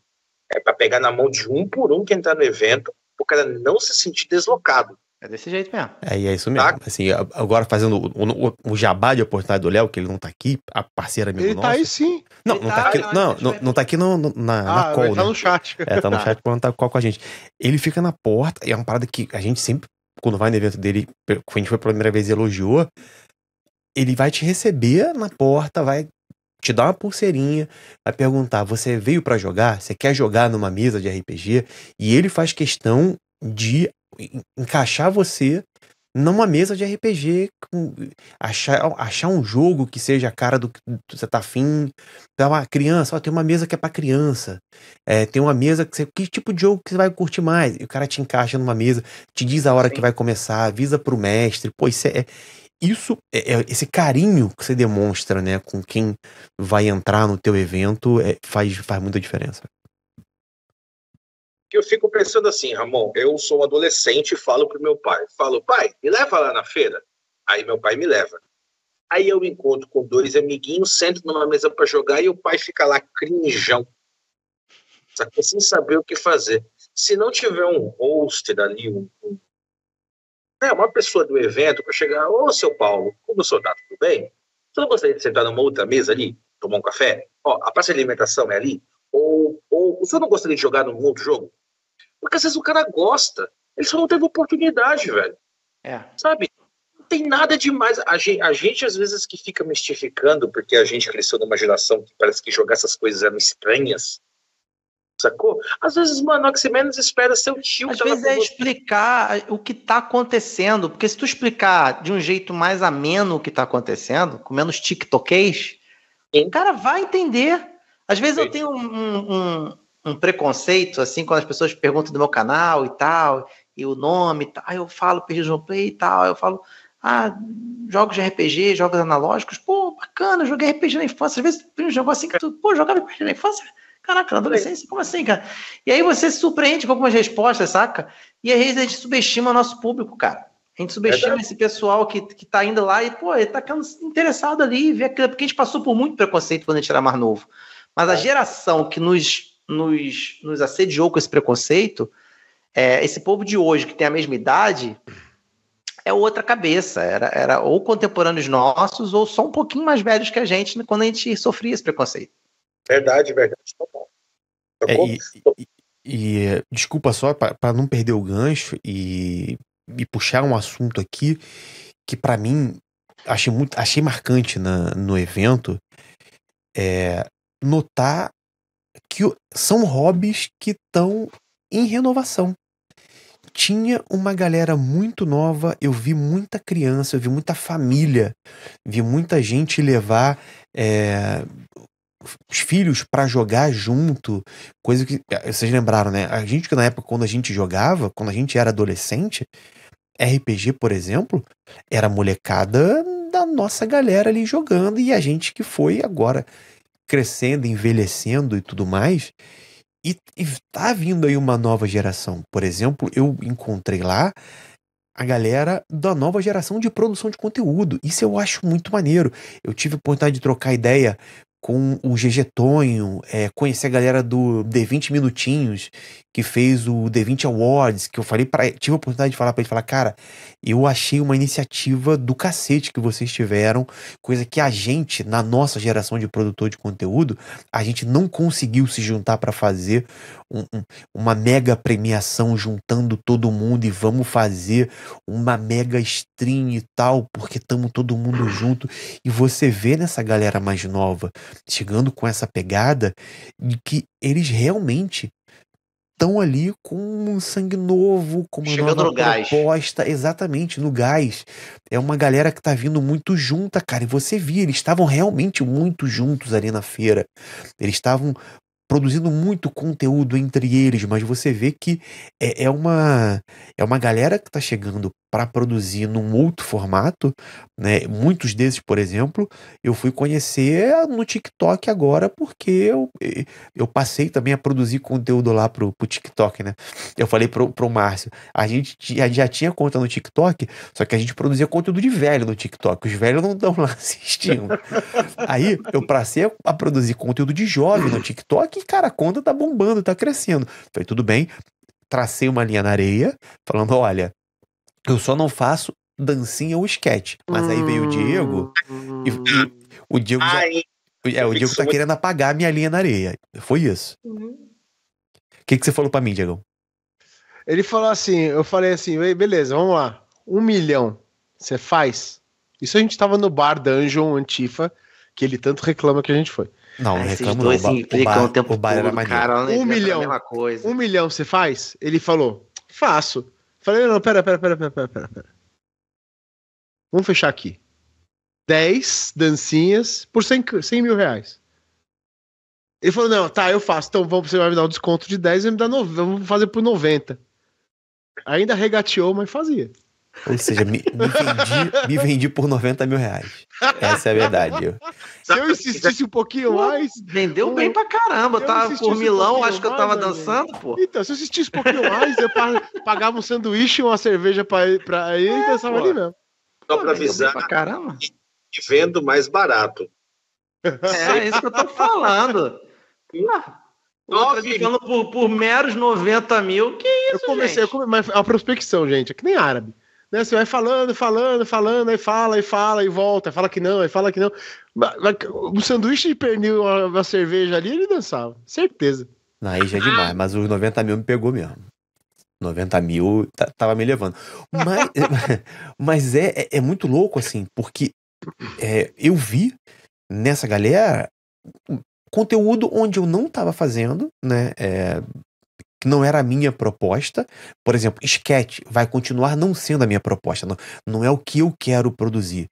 É para pegar na mão de um por um quem entrar no evento, o cara não se sentir deslocado. É desse jeito mesmo. É, e é isso mesmo. Tá? Assim, agora fazendo o, o, o, jabá de oportunidade do Léo, que ele não tá aqui, a parceira amigo ele nosso. Ele tá aí sim. Não, não tá, tá aqui, não, não, não, não tá aqui no, no, na, ah, na call, ele tá né? no chat. É, tá no chat quando tá com a gente. Ele fica na porta, e é uma parada que a gente sempre, quando vai no evento dele, quando a gente foi pela primeira vez elogiou, ele vai te receber na porta, vai te dar uma pulseirinha, vai perguntar: você veio para jogar? Você quer jogar numa mesa de RPG? E ele faz questão de encaixar você numa mesa de RPG, achar, achar um jogo que seja a cara do que você tá afim. Então, a ah, criança, ó, tem uma mesa que é para criança. É, tem uma mesa que você. Que tipo de jogo que você vai curtir mais? E o cara te encaixa numa mesa, te diz a hora Sim. que vai começar, avisa pro mestre. Pô, isso é, isso, é, é esse carinho que você demonstra, né, com quem vai entrar no teu evento, é, faz, faz muita diferença. Eu fico pensando assim, Ramon, eu sou um adolescente e falo pro meu pai, falo, pai, me leva lá na feira. Aí meu pai me leva. Aí eu encontro com dois amiguinhos, sento numa mesa para jogar e o pai fica lá crinjão, sem saber o que fazer. Se não tiver um hoster ali, um, um é, uma pessoa do evento para chegar, ô seu Paulo, como o senhor está? tudo bem? Você não gostaria de sentar numa outra mesa ali, tomar um café? Ó, a praça de alimentação é ali? Ou, ou o senhor não gostaria de jogar num outro jogo? Porque às vezes o cara gosta, ele só não teve oportunidade, velho. É. Sabe? Não tem nada demais. A gente, a gente, às vezes, que fica mistificando, porque a gente cresceu numa geração que parece que jogar essas coisas eram estranhas. Sacou? Às vezes, mano, o que você menos espera seu tio. Às vezes é explicar o que tá acontecendo. Porque se tu explicar de um jeito mais ameno o que tá acontecendo, com menos tiktokês, o cara vai entender. Às vezes Sim. eu tenho um, um, um, preconceito, assim, quando as pessoas perguntam do meu canal e tal, e o nome e tal. Aí eu falo, Perdido no play e tal. Eu falo, ah, jogos de RPG, jogos analógicos. Pô, bacana, joguei RPG na infância. Às vezes tem um jogo assim que tu, pô, jogava RPG na infância Caraca, na adolescência, como assim, cara? E aí você se surpreende com algumas respostas, saca? E às vezes a gente subestima nosso público, cara. A gente subestima é esse pessoal que, que tá indo lá e, pô, ele tá interessado ali, ver aquilo, porque a gente passou por muito preconceito quando a gente era mais novo. Mas a é. geração que nos, nos, nos assediou com esse preconceito, é, esse povo de hoje que tem a mesma idade, é outra cabeça. Era, era ou contemporâneos nossos, ou só um pouquinho mais velhos que a gente quando a gente sofria esse preconceito. Verdade, verdade. Tá é, bom. Tá bom? É, e, e, e, desculpa só para não perder o gancho e, e, puxar um assunto aqui que para mim achei muito achei marcante na, no evento é notar que são hobbies que estão em renovação tinha uma galera muito nova, eu vi muita criança, eu vi muita família, vi muita gente levar é, os filhos para jogar junto, coisa que eh, vocês lembraram, né? A gente que na época quando a gente jogava, quando a gente era adolescente, RPG, por exemplo, era molecada da nossa galera ali jogando e a gente que foi agora crescendo, envelhecendo e tudo mais. E, e tá vindo aí uma nova geração. Por exemplo, eu encontrei lá a galera da nova geração de produção de conteúdo. Isso eu acho muito maneiro. Eu tive a oportunidade de trocar ideia com o GG Tonho, é, a galera do D20 Minutinhos, que fez o D20 Awards, que eu falei para tive a oportunidade de falar para ele, falar, cara, eu achei uma iniciativa do cacete que vocês tiveram, coisa que a gente, na nossa geração de produtor de conteúdo, a gente não conseguiu se juntar para fazer um, um, uma mega premiação juntando todo mundo e vamos fazer uma mega stream e tal, porque estamos todo mundo junto. E você vê nessa galera mais nova chegando com essa pegada de que eles realmente estão ali com um sangue novo, com uma Chegando nova no proposta, gás. exatamente, no gás. É uma galera que tá vindo muito junta, cara, e você via, eles estavam realmente muito juntos ali na feira. Eles estavam produzindo muito conteúdo entre eles, mas você vê que é, é, uma é uma galera que tá chegando para produzir num outro formato, né? Muitos desses, por exemplo, eu fui conhecer no TikTok agora porque eu, eu passei também a produzir conteúdo lá pro, pro TikTok, né? Eu falei pro, pro Márcio, a gente já tinha conta no TikTok, só que a gente produzia conteúdo de velho no TikTok, os velhos não estão lá assistindo. Aí eu passei a produzir conteúdo de jovem no TikTok e, cara, a conta tá bombando, tá crescendo. Falei, tudo bem, tracei uma linha na areia, falando: olha, eu só não faço dancinha ou esquete. Mas aí veio o Diego e, e hum. o Diego já, é, o Diego tá querendo apagar a minha linha na areia. Foi isso. Uhum. O uhum. que, que você falou pra mim, Diego? Ele falou assim, eu falei assim, beleza, vamos lá. Um milhão, você faz? Isso a gente tava no bar Dungeon Antifa, que ele tanto reclama que a gente foi. Não, ah, não reclama dois não. O assim, bar, o tempo o bar era mais cara, Um é milhão, um milhão você faz? Ele falou, faço. Falei, não, pera, pera, pera, pera, pera, pera, Vamos fechar aqui. 10 dancinhas por 100, 100 mil reais. Ele falou, não, tá, eu faço. Então você vai me dar um desconto de 10 e me dá 90, vamos fazer por 90. Ainda regateou, mas fazia. Ou seja, me, me, vendi, me vendi por 90 mil reais. Essa é a verdade. Se eu insistisse um pouquinho mais. Vendeu bem pra caramba, tava por Milão, um acho que eu tava mais, dançando, pô. Então, se eu insistisse um pouquinho mais, eu pagava um sanduíche, e uma cerveja pra, pra ele é, e então dançava pô. ali mesmo. Só pra avisar. Pra caramba. E vendo mais barato. É, é isso que eu tô falando. nove ficando por, por meros 90 mil, que isso, eu comecei, gente? Eu comecei, mas é a prospecção, gente, é que nem árabe. Né? Você vai falando, falando, falando, aí fala, e fala, e volta, fala que não, aí fala que não. O sanduíche de pernil uma, cerveja ali, ele dançava, certeza. Aí já é demais, mas os 90 mil me pegou mesmo. 90 mil tava me levando. Mas, mas é, é, é, muito louco, assim, porque é, eu vi nessa galera conteúdo onde eu não tava fazendo, né? É, que não era a minha proposta. Por exemplo, sketch vai continuar não sendo a minha proposta, não, não é o que eu quero produzir.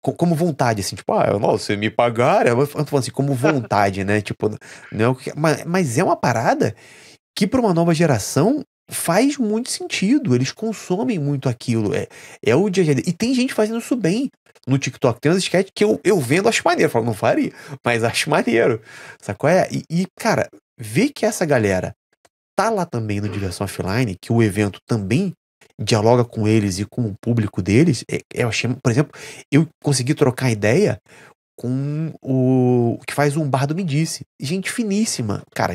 Co como vontade, assim, tipo, ah, não, se me pagar, eu tô assim, como vontade, né? Tipo, não é o que, mas, mas é uma parada que para uma nova geração faz muito sentido. Eles consomem muito aquilo. É, é o dia a dia. E tem gente fazendo isso bem no TikTok. Tem uns sketches que eu, eu vendo, acho maneiro. falo, não faria, mas acho maneiro. Sacou? É? E, e, cara, ver que essa galera tá lá também no Diversão Offline, que o evento também dialoga com eles e com o público deles. É, é, eu achei, por exemplo, eu consegui trocar ideia com o que faz um bar do Me Disse. Gente finíssima. Cara,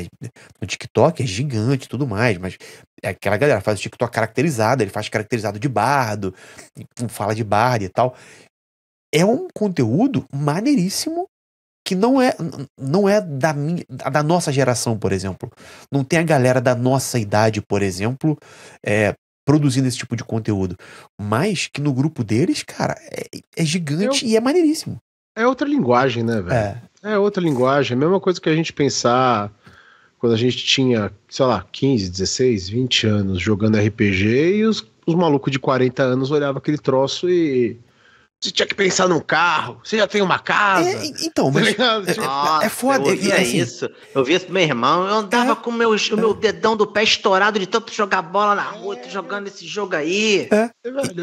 no TikTok é gigante tudo mais, mas é aquela galera faz o TikTok caracterizado, ele faz caracterizado de bardo, fala de bardo e tal. É um conteúdo maneiríssimo que não é, não é da, minha, da nossa geração, por exemplo. Não tem a galera da nossa idade, por exemplo, é, produzindo esse tipo de conteúdo. Mas que no grupo deles, cara, é, é gigante Eu... e é maneiríssimo. É outra linguagem, né, velho? É. é outra linguagem. É a mesma coisa que a gente pensar quando a gente tinha, sei lá, 15, 16, 20 anos jogando RPG e os, os malucos de 40 anos olhavam aquele troço e. Você tinha que pensar num carro, você já tem uma casa. É, então, mas. Tá é, é, é Nossa, é, foda. Eu via assim, isso. Eu via isso pro meu irmão. Eu andava é, com meu, o meu dedão do pé estourado de tanto jogar bola na rua, jogando esse jogo aí. É,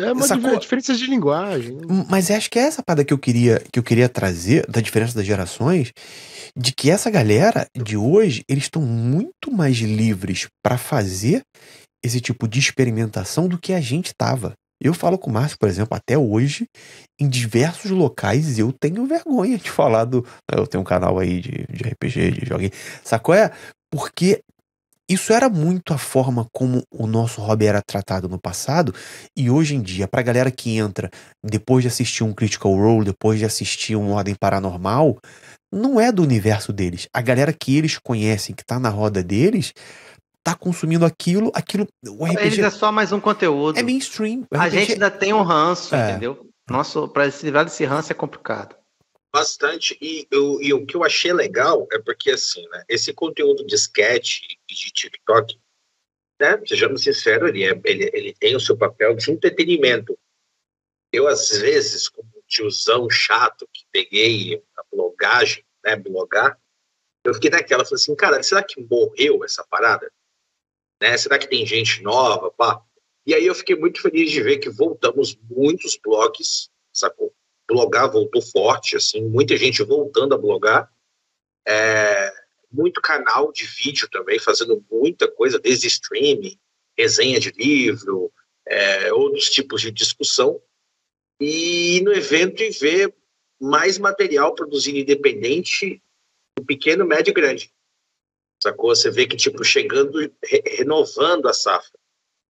é uma sacou? diferença de linguagem. Mas acho que é essa parada que eu queria que eu queria trazer, da diferença das gerações, de que essa galera de hoje, eles estão muito mais livres para fazer esse tipo de experimentação do que a gente tava. Eu falo com o Márcio, por exemplo, até hoje, em diversos locais eu tenho vergonha de falar do. Ah, eu tenho um canal aí de, de RPG, de joguinho. Sacou? É? Porque isso era muito a forma como o nosso hobby era tratado no passado e hoje em dia, para a galera que entra depois de assistir um Critical Role, depois de assistir um Ordem Paranormal, não é do universo deles. A galera que eles conhecem, que está na roda deles, tá consumindo aquilo, aquilo. O RPG Eles é só mais um conteúdo. É mainstream. A gente ainda tem um ranço, é. entendeu? Nosso, para se livrar desse ranço é complicado. Bastante, e, eu, e o que eu achei legal é porque, assim, né, esse conteúdo de sketch e de TikTok, né, sejamos sinceros, ele, é, ele, ele tem o seu papel de entretenimento. Eu, às vezes, como tiozão chato que peguei a blogagem, né, blogar, eu fiquei naquela, falei assim, cara, será que morreu essa parada? Né? Será que tem gente nova? Pá? E aí eu fiquei muito feliz de ver que voltamos muitos blogs, sacou? Blogar voltou forte, assim, muita gente voltando a blogar. É, muito canal de vídeo também, fazendo muita coisa, desde streaming, resenha de livro, é, outros tipos de discussão. E no evento e ver mais material produzido independente, pequeno, médio e grande sacou? Você vê que, tipo, chegando, re renovando a safra.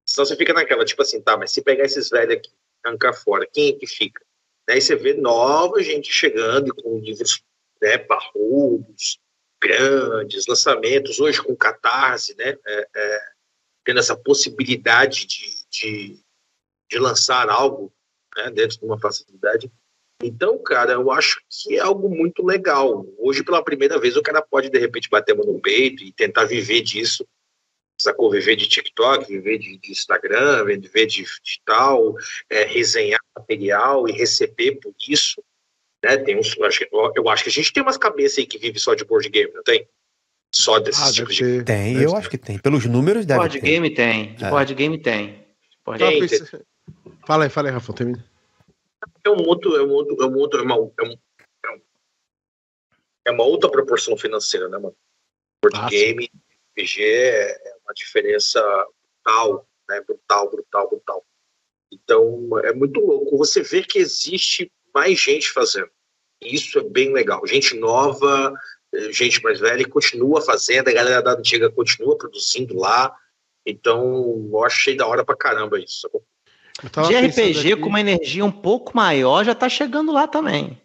Senão você fica naquela, tipo assim, tá, mas se pegar esses velhos aqui, arrancar fora, quem é que fica? Daí né, você vê nova gente chegando com livros né, parrudos, grandes, lançamentos, hoje com catarse, né? É, é, tendo essa possibilidade de, de, de lançar algo né, dentro de uma facilidade. Então, cara, eu acho que é algo muito legal. Hoje, pela primeira vez, o cara pode, de repente, bater a mão no peito e tentar viver disso. Sacou? Viver de TikTok, viver de, de Instagram, viver de, de tal, é, resenhar material e receber por isso. Né? Tem uns, eu, acho, eu acho que a gente tem umas cabeças aí que vive só de board game, não tem? Só desses ah, tipos de... Tem, eu acho que tem. Pelos números deve board ter. Game tem. De board game tem. De board game tem. Fala aí, fala aí, Rafa, termina. É, é um outro, é um outro, é um outro, é uma, é, um, é uma outra proporção financeira, né, mano? Board ah, game, RPG é, é uma diferença brutal, né? Brutal, brutal, brutal. Então é muito louco você ver que existe mais gente fazendo. Isso é bem legal. Gente nova, eh, gente mais velha continua fazendo, a galera da antiga continua produzindo lá. Então, eu achei da hora pra caramba isso. De RPG aqui... com uma energia um pouco maior já está chegando lá também.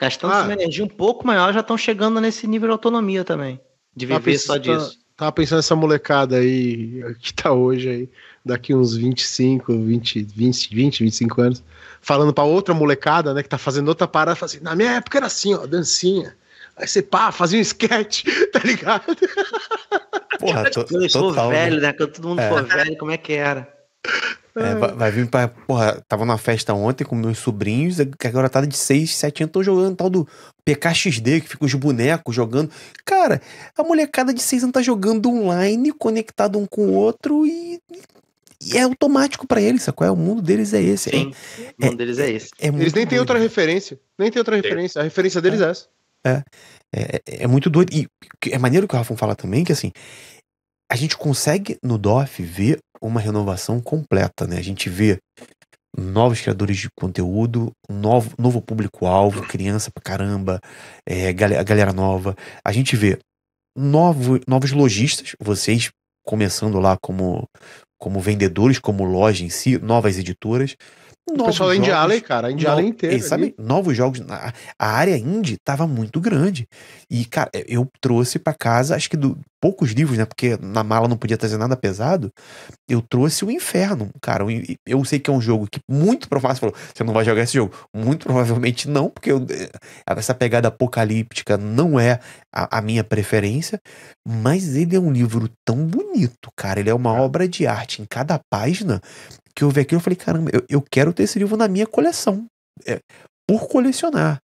Gastando ah, uma energia um pouco maior já estão chegando nesse nível de autonomia também. De viver tá pensando, só disso. Tava pensando nessa molecada aí que tá hoje aí, daqui uns 25, 20, 20, 20 25 anos, falando para outra molecada, né, que tá fazendo outra parada, assim, na minha época era assim, ó, dancinha. Aí você pá, fazia um sketch, tá ligado? Porra, tô, quando eu sou velho, né? né? Quando todo mundo é. for velho, como é que era? É, vai, vai, vir pra. Porra, tava numa festa ontem com meus sobrinhos, é que agora tá de 6, 7 anos, tão jogando tal do PKXD, que fica os bonecos jogando. Cara, a molecada de 6 anos tá jogando online, conectado um com o outro e. e é automático para eles, sacou? É, o mundo deles é esse. Sim, é, o mundo deles é esse. É, eles nem têm outra referência. Nem tem outra referência. A referência deles é, é essa. É, é, é, é, muito doido. E é maneiro que o Rafa fala também, que assim, a gente consegue no DOF ver uma renovação completa, né? A gente vê novos criadores de conteúdo, novo, novo público-alvo, criança pra caramba, é, galera, galera nova. A gente vê novo, novos lojistas, vocês começando lá como, como vendedores, como loja em si, novas editoras. Novos o pessoal da Indy Alley, cara, a Indy Alley inteira. Sabe, novos jogos. A, a área indie tava muito grande. E, cara, eu trouxe para casa, acho que do, poucos livros, né? Porque na mala não podia trazer nada pesado. Eu trouxe o Inferno, cara. Eu sei que é um jogo que muito provavelmente falou, você não vai jogar esse jogo. Muito provavelmente não, porque eu, eh, essa pegada apocalíptica não é a, a, minha preferência. Mas ele é um livro tão bonito, cara. Ele é uma é. obra de arte. Em cada página que eu vi aquilo, eu falei, caramba, eu, eu quero ter esse livro na minha coleção. É, por colecionar.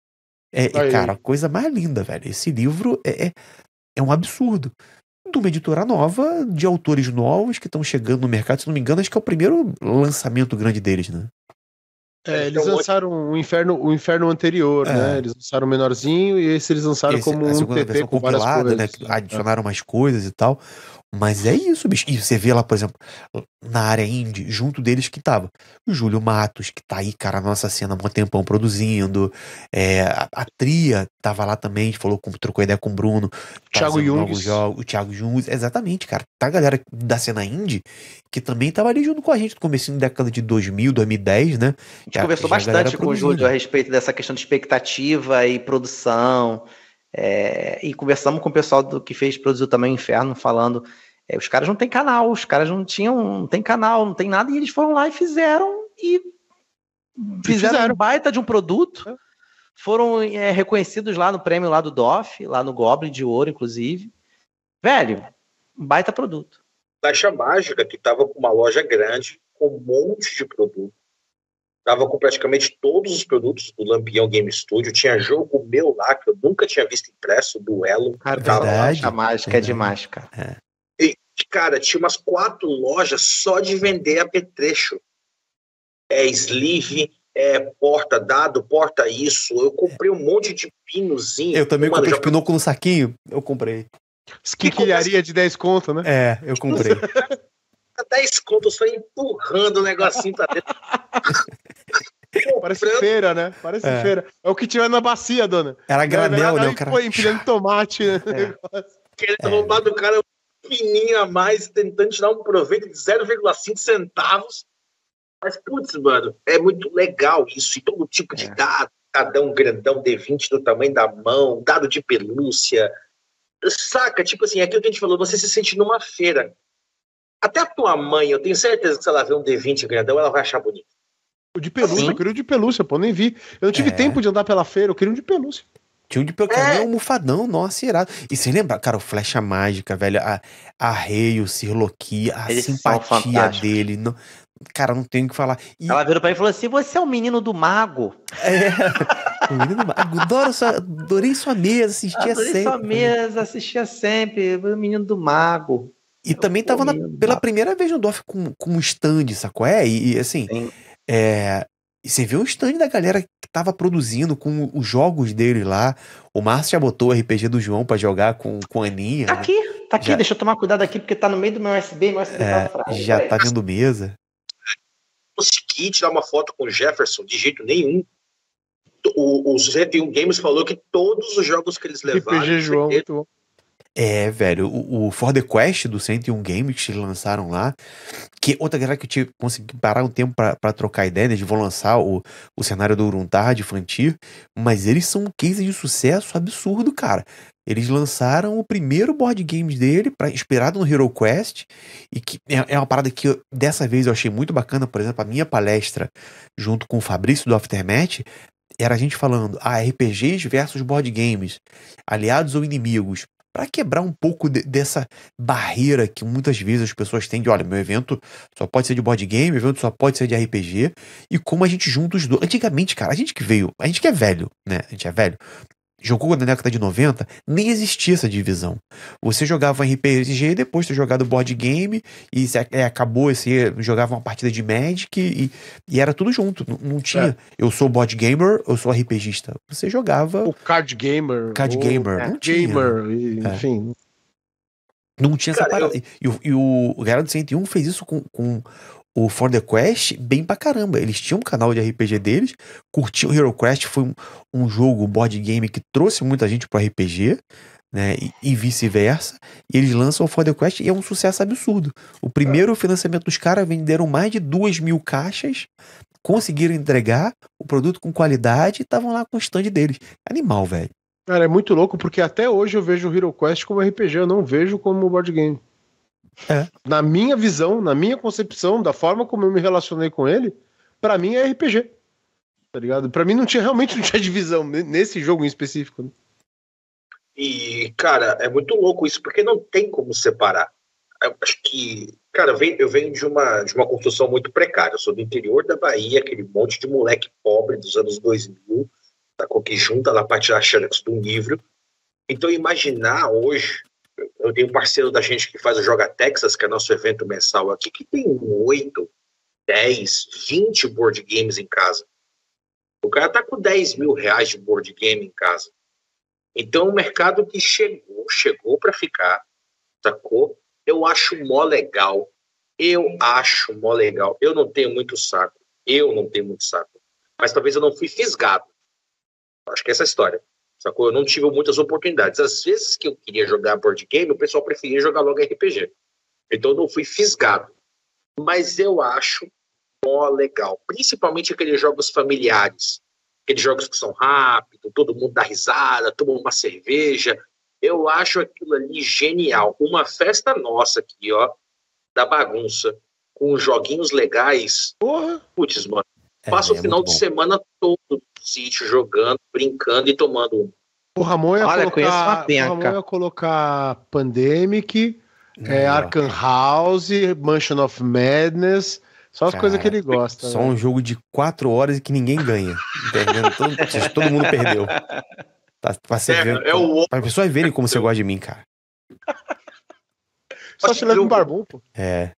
É, cara cara, coisa mais linda, velho. Esse livro é, é, é um absurdo. De uma editora nova, de autores novos que estão chegando no mercado, se não me engano, acho que é o primeiro lançamento grande deles, né? É, é eles então, lançaram o inferno, o inferno anterior, é. né? Eles lançaram menorzinho e esse eles lançaram esse, como um TP com várias coisas. Né? né? Adicionaram é. umas coisas e tal. Mas é isso, bicho. E você vê lá, por exemplo, na área indie, junto deles que tava o Júlio Matos, que tá aí, cara, nossa cena há um tempão produzindo. É, a, a, Tria tava lá também, falou, com, trocou ideia com o Bruno. Thiago Jungs. O Thiago Jungs, exatamente, cara. Tá a galera da cena indie que também tava ali junto com a gente no começo da década de 2000, 2010, né? A gente já, conversou já bastante com o Júlio a respeito dessa questão de expectativa e produção. É, e conversamos com o pessoal do que fez, produziu também o Inferno, falando. É, os caras não têm canal, os caras não tinham, não tem canal, não tem nada, e eles foram lá e fizeram e fizeram, fizeram. Um baita de um produto. É. Foram é, reconhecidos lá no prêmio lá do DOF, lá no Goblin de Ouro, inclusive. Velho, um baita produto. Taxa Mágica, que estava com uma loja grande, com um monte de produto Tava com praticamente todos os produtos do Lampião Game Studio. Tinha jogo meu lá, que eu nunca tinha visto impresso, duelo. Cara, tava verdade. Lá. A mágica é demais, cara. É. E, cara, tinha umas quatro lojas só de vender apetrecho. É sleeve, é porta dado, porta isso. Eu comprei um monte de pinozinho. Eu também comprei já... com um saquinho. Eu comprei. Esquiquilharia de 10 conto, né? É, eu comprei. 10 contos só empurrando o negocinho pra dentro. Parece feira, né? Parece é. feira. É o que tiver na bacia, dona. Era granel, né? O cara foi empilhando tomate. Né? É. Né? Querendo é. roubar do cara um pininho a mais, tentando tirar um proveito de 0,5 centavos. Mas, putz, mano, é muito legal isso. E todo tipo de é. dado, cada um grandão, D20 do tamanho da mão, dado de pelúcia. Saca? Tipo assim, é aquilo que a gente falou, você se sente numa feira. Até a tua mãe, eu tenho certeza que se ela ver um D20 grandão, ela vai achar bonito. O de pelúcia, Sim. eu queria o de pelúcia, pô, nem vi. Eu não tive é. tempo de andar pela feira, eu queria um de pelúcia. Tinha um de pelúcia, é. um almofadão, nossa, irado. E você lembra, cara, o Flecha Mágica, velho, a, a Rei, o Sirloqui, a Eles simpatia dele. Não, cara, não tenho o que falar. E... Ela virou pra mim e falou assim: você é o menino do mago. É. o menino do mago. Adoro sua, adorei sua mesa, assistia adorei sempre. Adorei sua mesa, assistia sempre. O menino do mago. E eu é também estava pela primeira vez no DOF com, com um stand, sacou? É, e, e assim, é, e você viu um stand da galera que tava produzindo com os jogos dele lá. O Márcio já botou o RPG do João para jogar com, com a Aninha. Tá né? aqui, tá aqui, já... deixa eu tomar cuidado aqui, porque tá no meio do meu USB, meu USB tá é, tá frágil. Já tá vendo mesa. Consegui tirar uma foto com o Jefferson de jeito nenhum. O, o ZV1 Games falou que todos os jogos que eles levaram. RPG João, muito bom é, velho, o, o For the Quest do 101 Games que eles lançaram lá, que outra galera que eu tive, consegui parar um tempo para trocar ideia, né? eles vão lançar o, o cenário do Uruntar de Frontier, mas eles são um case de sucesso absurdo, cara. Eles lançaram o primeiro board game dele, pra, inspirado no Hero Quest, e que é, é uma parada que eu, dessa vez eu achei muito bacana, por exemplo, a minha palestra junto com o Fabrício do Aftermath, era a gente falando, ah, RPGs versus board games, aliados ou inimigos para quebrar um pouco de, dessa barreira que muitas vezes as pessoas têm de, olha, meu evento só pode ser de board game, meu evento só pode ser de RPG, e como a gente junta os dois. Antigamente, cara, a gente que veio, a gente que é velho, né? A gente é velho jogou na década de 90, nem existia essa divisão. Você jogava RPG depois de jogava jogado board game e se, é, acabou, você jogava uma partida de Magic e, e era tudo junto. Não, não tinha é. eu sou board gamer, eu sou RPGista. Você jogava. O card gamer. Card gamer. É, não tinha. Gamer, é. enfim. Não tinha Cara, essa parada. Eu... E, e, o, e o Garado 101 fez isso com, com o For the Quest bem pra caramba. Eles tinham um canal de RPG deles, curtiam o Hero Quest, foi um, um jogo, um board game que trouxe muita gente pro RPG, né? E, e vice-versa. E eles lançam o For the Quest e é um sucesso absurdo. O primeiro financiamento dos caras venderam mais de duas mil caixas, conseguiram entregar o produto com qualidade e estavam lá com o stand deles. Animal, velho. Cara, é muito louco porque até hoje eu vejo o Hero Quest como RPG, eu não vejo como board game. É. Na minha visão, na minha concepção, da forma como eu me relacionei com ele, para mim é RPG. Tá ligado? Pra mim não tinha realmente não tinha divisão nesse jogo em específico. Né? E, cara, é muito louco isso, porque não tem como separar. Eu acho que, cara, eu venho, de, uma, de uma construção muito precária. Eu sou do interior da Bahia, aquele monte de moleque pobre dos anos 2000, sacou? Tá? que junta na parte da que de um livro. Então, imaginar hoje eu tenho um parceiro da gente que faz o Joga Texas, que é nosso evento mensal aqui, que tem oito, dez, vinte board games em casa. O cara tá com 10 mil reais de board game em casa. Então, o mercado que chegou, chegou para ficar, sacou? Eu acho mó legal. Eu acho mó legal. Eu não tenho muito saco. Eu não tenho muito saco. Mas talvez eu não fui fisgado. Acho que é essa história sacou? Eu não tive muitas oportunidades. Às vezes que eu queria jogar board game, o pessoal preferia jogar logo RPG. Então eu não fui fisgado. Mas eu acho mó legal. Principalmente aqueles jogos familiares. Aqueles jogos que são rápidos, todo mundo dá risada, toma uma cerveja. Eu acho aquilo ali genial. Uma festa nossa aqui, ó, da bagunça, com joguinhos legais. Putz, mano. É, Passa é o final de semana todo sítio jogando, brincando e tomando um. O Ramon ia Olha, colocar, o Ramon ia colocar Pandemic, é, Arkham House, Mansion of Madness, só as coisas que ele gosta. Só né? um jogo de quatro horas e que ninguém ganha. todo, então, todo mundo perdeu. Tá, pra tá é, ver, é o... pra pessoas verem como você gosta de mim, cara. Só se leva um barbum, pô. É.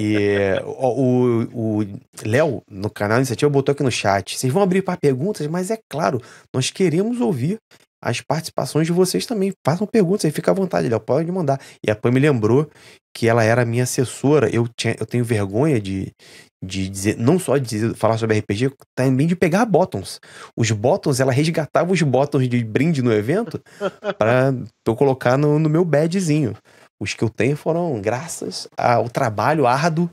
E o Léo, no canal Iniciativa, botou aqui no chat. Vocês vão abrir para perguntas, mas é claro, nós queremos ouvir as participações de vocês também. Façam perguntas aí, fica à vontade, Léo, pode mandar. E a Pam me lembrou que ela era minha assessora. Eu, tinha, eu tenho vergonha de, de dizer, não só de dizer, falar sobre RPG, também de pegar bottoms. Os bottoms, ela resgatava os bottoms de brinde no evento para eu colocar no, no meu badzinho. Os que eu tenho foram graças ao trabalho árduo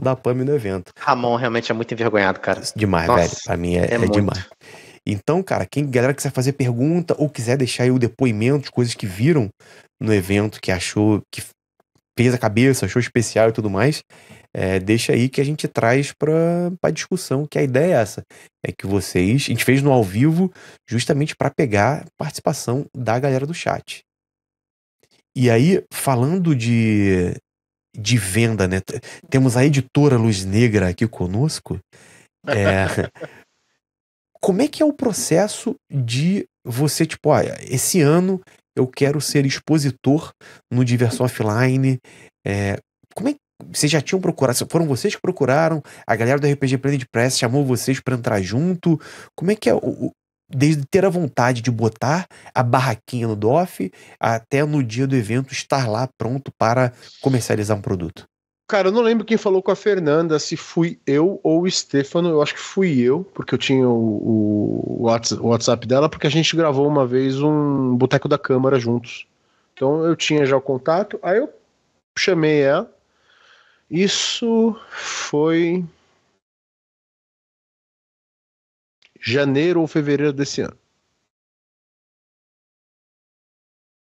da PAM no evento. Ramon realmente é muito envergonhado, cara. Demais, Nossa, velho. Pra mim é, é, é demais. Então, cara, quem galera quiser fazer pergunta ou quiser deixar aí o depoimento de coisas que viram no evento, que achou, que fez a cabeça, achou especial e tudo mais, é, deixa aí que a gente traz para a discussão, que a ideia é essa, é que vocês, a gente fez no ao vivo justamente para pegar participação da galera do chat. E aí, falando de, de venda, né? Temos a editora Luz Negra aqui conosco. É, como é que é o processo de você, tipo, olha, ah, esse ano eu quero ser expositor no Diversão Offline. É, como é que vocês já tinham procurado? Foram vocês que procuraram? A galera do RPG Planet Press chamou vocês para entrar junto? Como é que é o, desde ter a vontade de botar a barraquinha no DOF até no dia do evento estar lá pronto para comercializar um produto? Cara, eu não lembro quem falou com a Fernanda, se fui eu ou o Stefano. Eu acho que fui eu, porque eu tinha o, o WhatsApp dela, porque a gente gravou uma vez um Boteco da Câmara juntos. Então eu tinha já o contato, aí eu chamei ela. Isso foi janeiro ou fevereiro desse ano.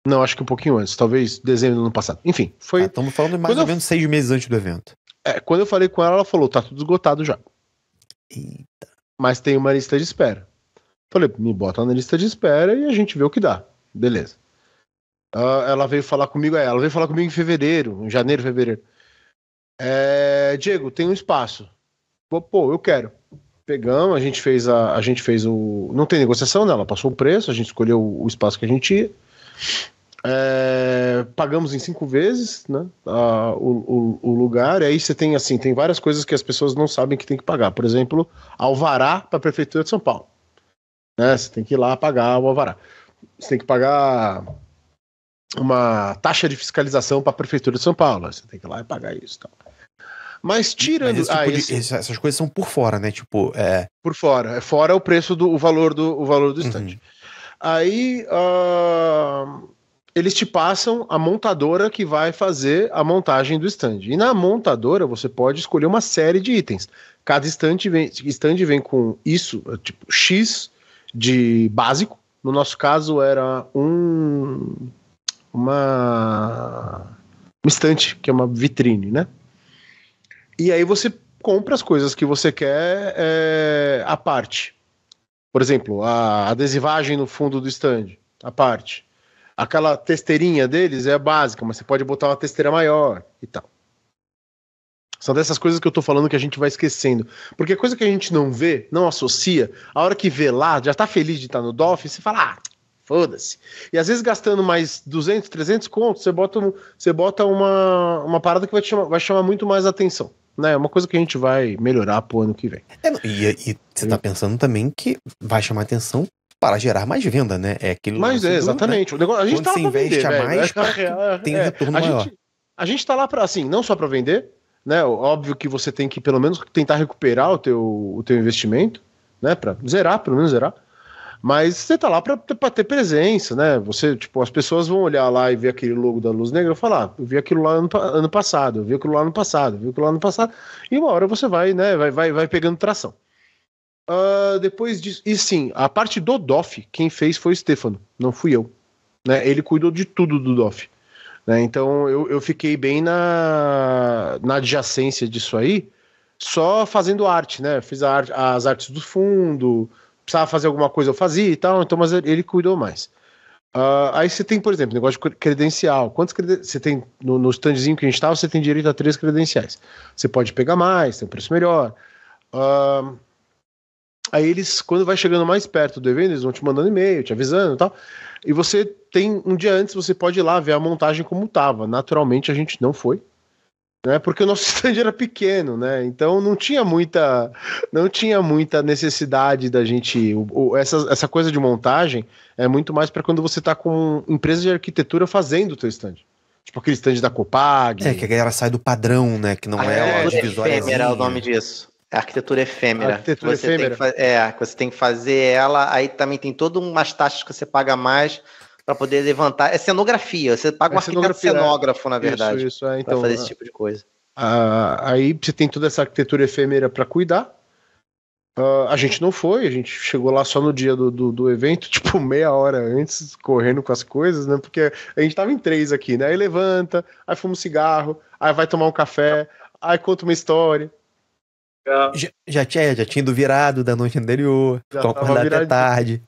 Não, acho que um pouquinho antes, talvez dezembro do ano passado. Enfim, foi. Estamos ah, falando mais quando ou menos eu... seis meses antes do evento. É, quando eu falei com ela, ela falou: tá tudo esgotado já. Eita. Mas tem uma lista de espera. Falei, me bota na lista de espera e a gente vê o que dá. Beleza. Uh, ela veio falar comigo, é, ela veio falar comigo em fevereiro, em janeiro, fevereiro. É, Diego, tem um espaço. Pô, eu quero. Pegamos, a gente fez a, a gente fez o. Não tem negociação, né? Ela passou o preço, a gente escolheu o espaço que a gente ia. É, pagamos em cinco vezes né, a, o, o, o, lugar, e aí você tem assim, tem várias coisas que as pessoas não sabem que tem que pagar. Por exemplo, alvará para a Prefeitura de São Paulo. Né, você tem que ir lá pagar o alvará. Você tem que pagar uma taxa de fiscalização para a Prefeitura de São Paulo. Você tem que ir lá e pagar isso. Tal. Mas tirando Mas tipo ah, esse... de, essas coisas são por fora, né? Tipo, é por fora, é fora o preço do o valor do o valor do estande. Uhum. Aí uh, eles te passam a montadora que vai fazer a montagem do estande. E na montadora você pode escolher uma série de itens. Cada estante vem, estande vem com isso, tipo X de básico. No nosso caso era um uma, uma estante, que é uma vitrine, né? E aí você compra as coisas que você quer é, à parte. Por exemplo, a adesivagem no fundo do stand, à parte. Aquela testeirinha deles é básica, mas você pode botar uma testeira maior e tal. São dessas coisas que eu tô falando que a gente vai esquecendo. Porque coisa que a gente não vê, não associa, a hora que vê lá, já tá feliz de estar tá no DOF, você fala, ah, foda-se. E às vezes gastando mais 200, 300 contos, você bota, você bota uma, uma parada que vai, chamar, vai chamar muito mais atenção né? É uma coisa que a gente vai melhorar pro ano que vem. É, e, e, você está hum. pensando também que vai chamar atenção para gerar mais venda, né? É aquilo. Mas é, né, exatamente. né? O negócio, a gente Quando tá você investe vender, a né? mais, é, é, é, tem um retorno a maior. Gente, a gente está lá para assim, não só para vender, né? Óbvio que você tem que pelo menos tentar recuperar o teu, o teu investimento, né? Para zerar, pelo menos zerar. Mas você tá lá para ter presença, né? Você, tipo, as pessoas vão olhar lá e ver aquele logo da Luz Negra e falar: ah, eu vi aquilo lá ano, ano passado, eu vi aquilo lá ano passado, eu vi aquilo lá ano passado. E uma hora você vai, né? Vai, vai, vai pegando tração. Uh, depois disso. E sim, a parte do DOF, quem fez foi o Stefano, não fui eu. Né? Ele cuidou de tudo do DOF. Né? Então eu, eu fiquei bem na, na adjacência disso aí, só fazendo arte, né? Fiz a, as artes do fundo precisava fazer alguma coisa, eu fazia e tal, então, mas ele cuidou mais. Uh, aí você tem, por exemplo, negócio de credencial. Quantos creden... Você tem no, no standzinho que a gente estava, tá, você tem direito a três credenciais. Você pode pegar mais, tem um preço melhor. Uh, aí eles, quando vai chegando mais perto do evento, eles vão te mandando e-mail, te avisando e tal. E você tem um dia antes, você pode ir lá ver a montagem como estava. Naturalmente a gente não foi, né? Porque o nosso stand era pequeno, né? Então não tinha muita, não tinha muita necessidade da gente. O, essa, essa coisa de montagem é muito mais para quando você está com empresa de arquitetura fazendo o teu stand. Tipo aquele stand da Copag. É, que a galera sai do padrão, né? Que não ah, é, é, é efêmera É o nome disso. É arquitetura efêmera. Arquitetura você efêmera. Tem que, é, você tem que fazer ela, aí também tem todas umas taxas que você paga mais para poder levantar. É cenografia, você paga é um é cenógrafo, na verdade. Isso, isso, é. Então, pra fazer esse é. tipo de coisa. Ah, aí você tem toda essa arquitetura efêmera para cuidar. Uh, a gente não foi, a gente chegou lá só no dia do, do, do, evento, tipo meia hora antes, correndo com as coisas, né? Porque a gente tava em três aqui, né? Aí levanta, aí fuma um cigarro, aí vai tomar um café, aí conta uma história. Já, já tinha, já tinha ido virado da noite anterior, já acordado até tarde.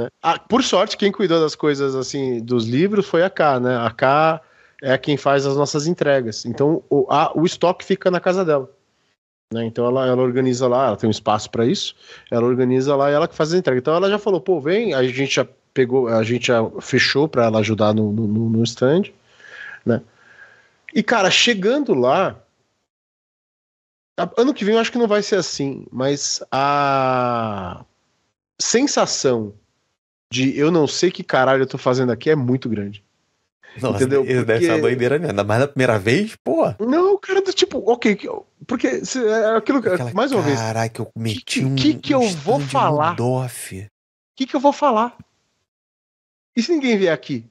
Né? Ah, por sorte, quem cuidou das coisas assim dos livros foi a K, né? A K é quem faz as nossas entregas. Então o, a, o estoque fica na casa dela. Né? Então ela, ela organiza lá, ela tem um espaço para isso, ela organiza lá e ela que faz a entrega. Então ela já falou, pô, vem, a gente já pegou, a gente já fechou para ela ajudar no, no, no stand, né? E cara, chegando lá, ano que vem eu acho que não vai ser assim, mas a sensação de eu não sei que caralho eu tô fazendo aqui é muito grande. Nossa, entendeu? Isso porque... deve ser uma doideira mesmo. Ainda mais na primeira vez, pô. Não, cara, tipo, ok. Porque se, é, é aquilo que. Mais uma vez. Caraca, eu cometi que, um. O que, que um eu vou falar? O que, que eu vou falar? E se ninguém vier aqui?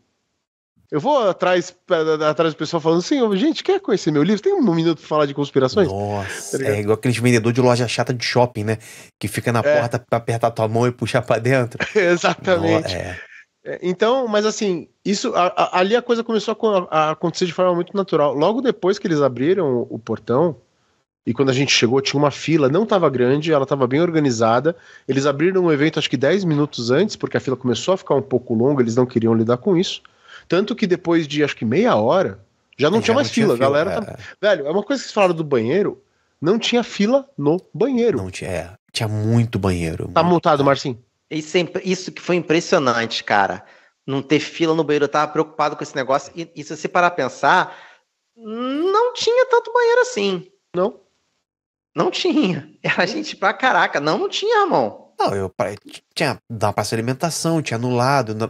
Eu vou atrás, eh, atrás do pessoal falando assim, gente, quer conhecer meu livro? Tem um minuto pra falar de conspirações? Nossa, tá é igual aqueles vendedor de loja chata de shopping, né? Que fica na é. porta pra apertar tua mão e puxar pra dentro. Exatamente. No, é. é. Então, mas assim, isso a, a, ali a coisa começou a, a, acontecer de forma muito natural. Logo depois que eles abriram o, o portão, e quando a gente chegou, tinha uma fila, não estava grande, ela estava bem organizada. Eles abriram o um evento acho que 10 minutos antes, porque a fila começou a ficar um pouco longa, eles não queriam lidar com isso. Tanto que depois de acho que meia hora, já não já tinha mais não fila. Tinha galera tá é, é. Velho, é uma coisa que vocês falaram do banheiro, não tinha fila no banheiro. Não tinha. É, tinha muito banheiro. Tá muito... multado, Marcinho? Isso, é, isso que foi impressionante, cara. Não ter fila no banheiro, eu tava preocupado com esse negócio. E, e se você parar a pensar, não tinha tanto banheiro assim. Não? Não tinha. Era gente pra caraca. Não, não tinha, irmão. Não, eu tinha dava para alimentação, tinha anulado na,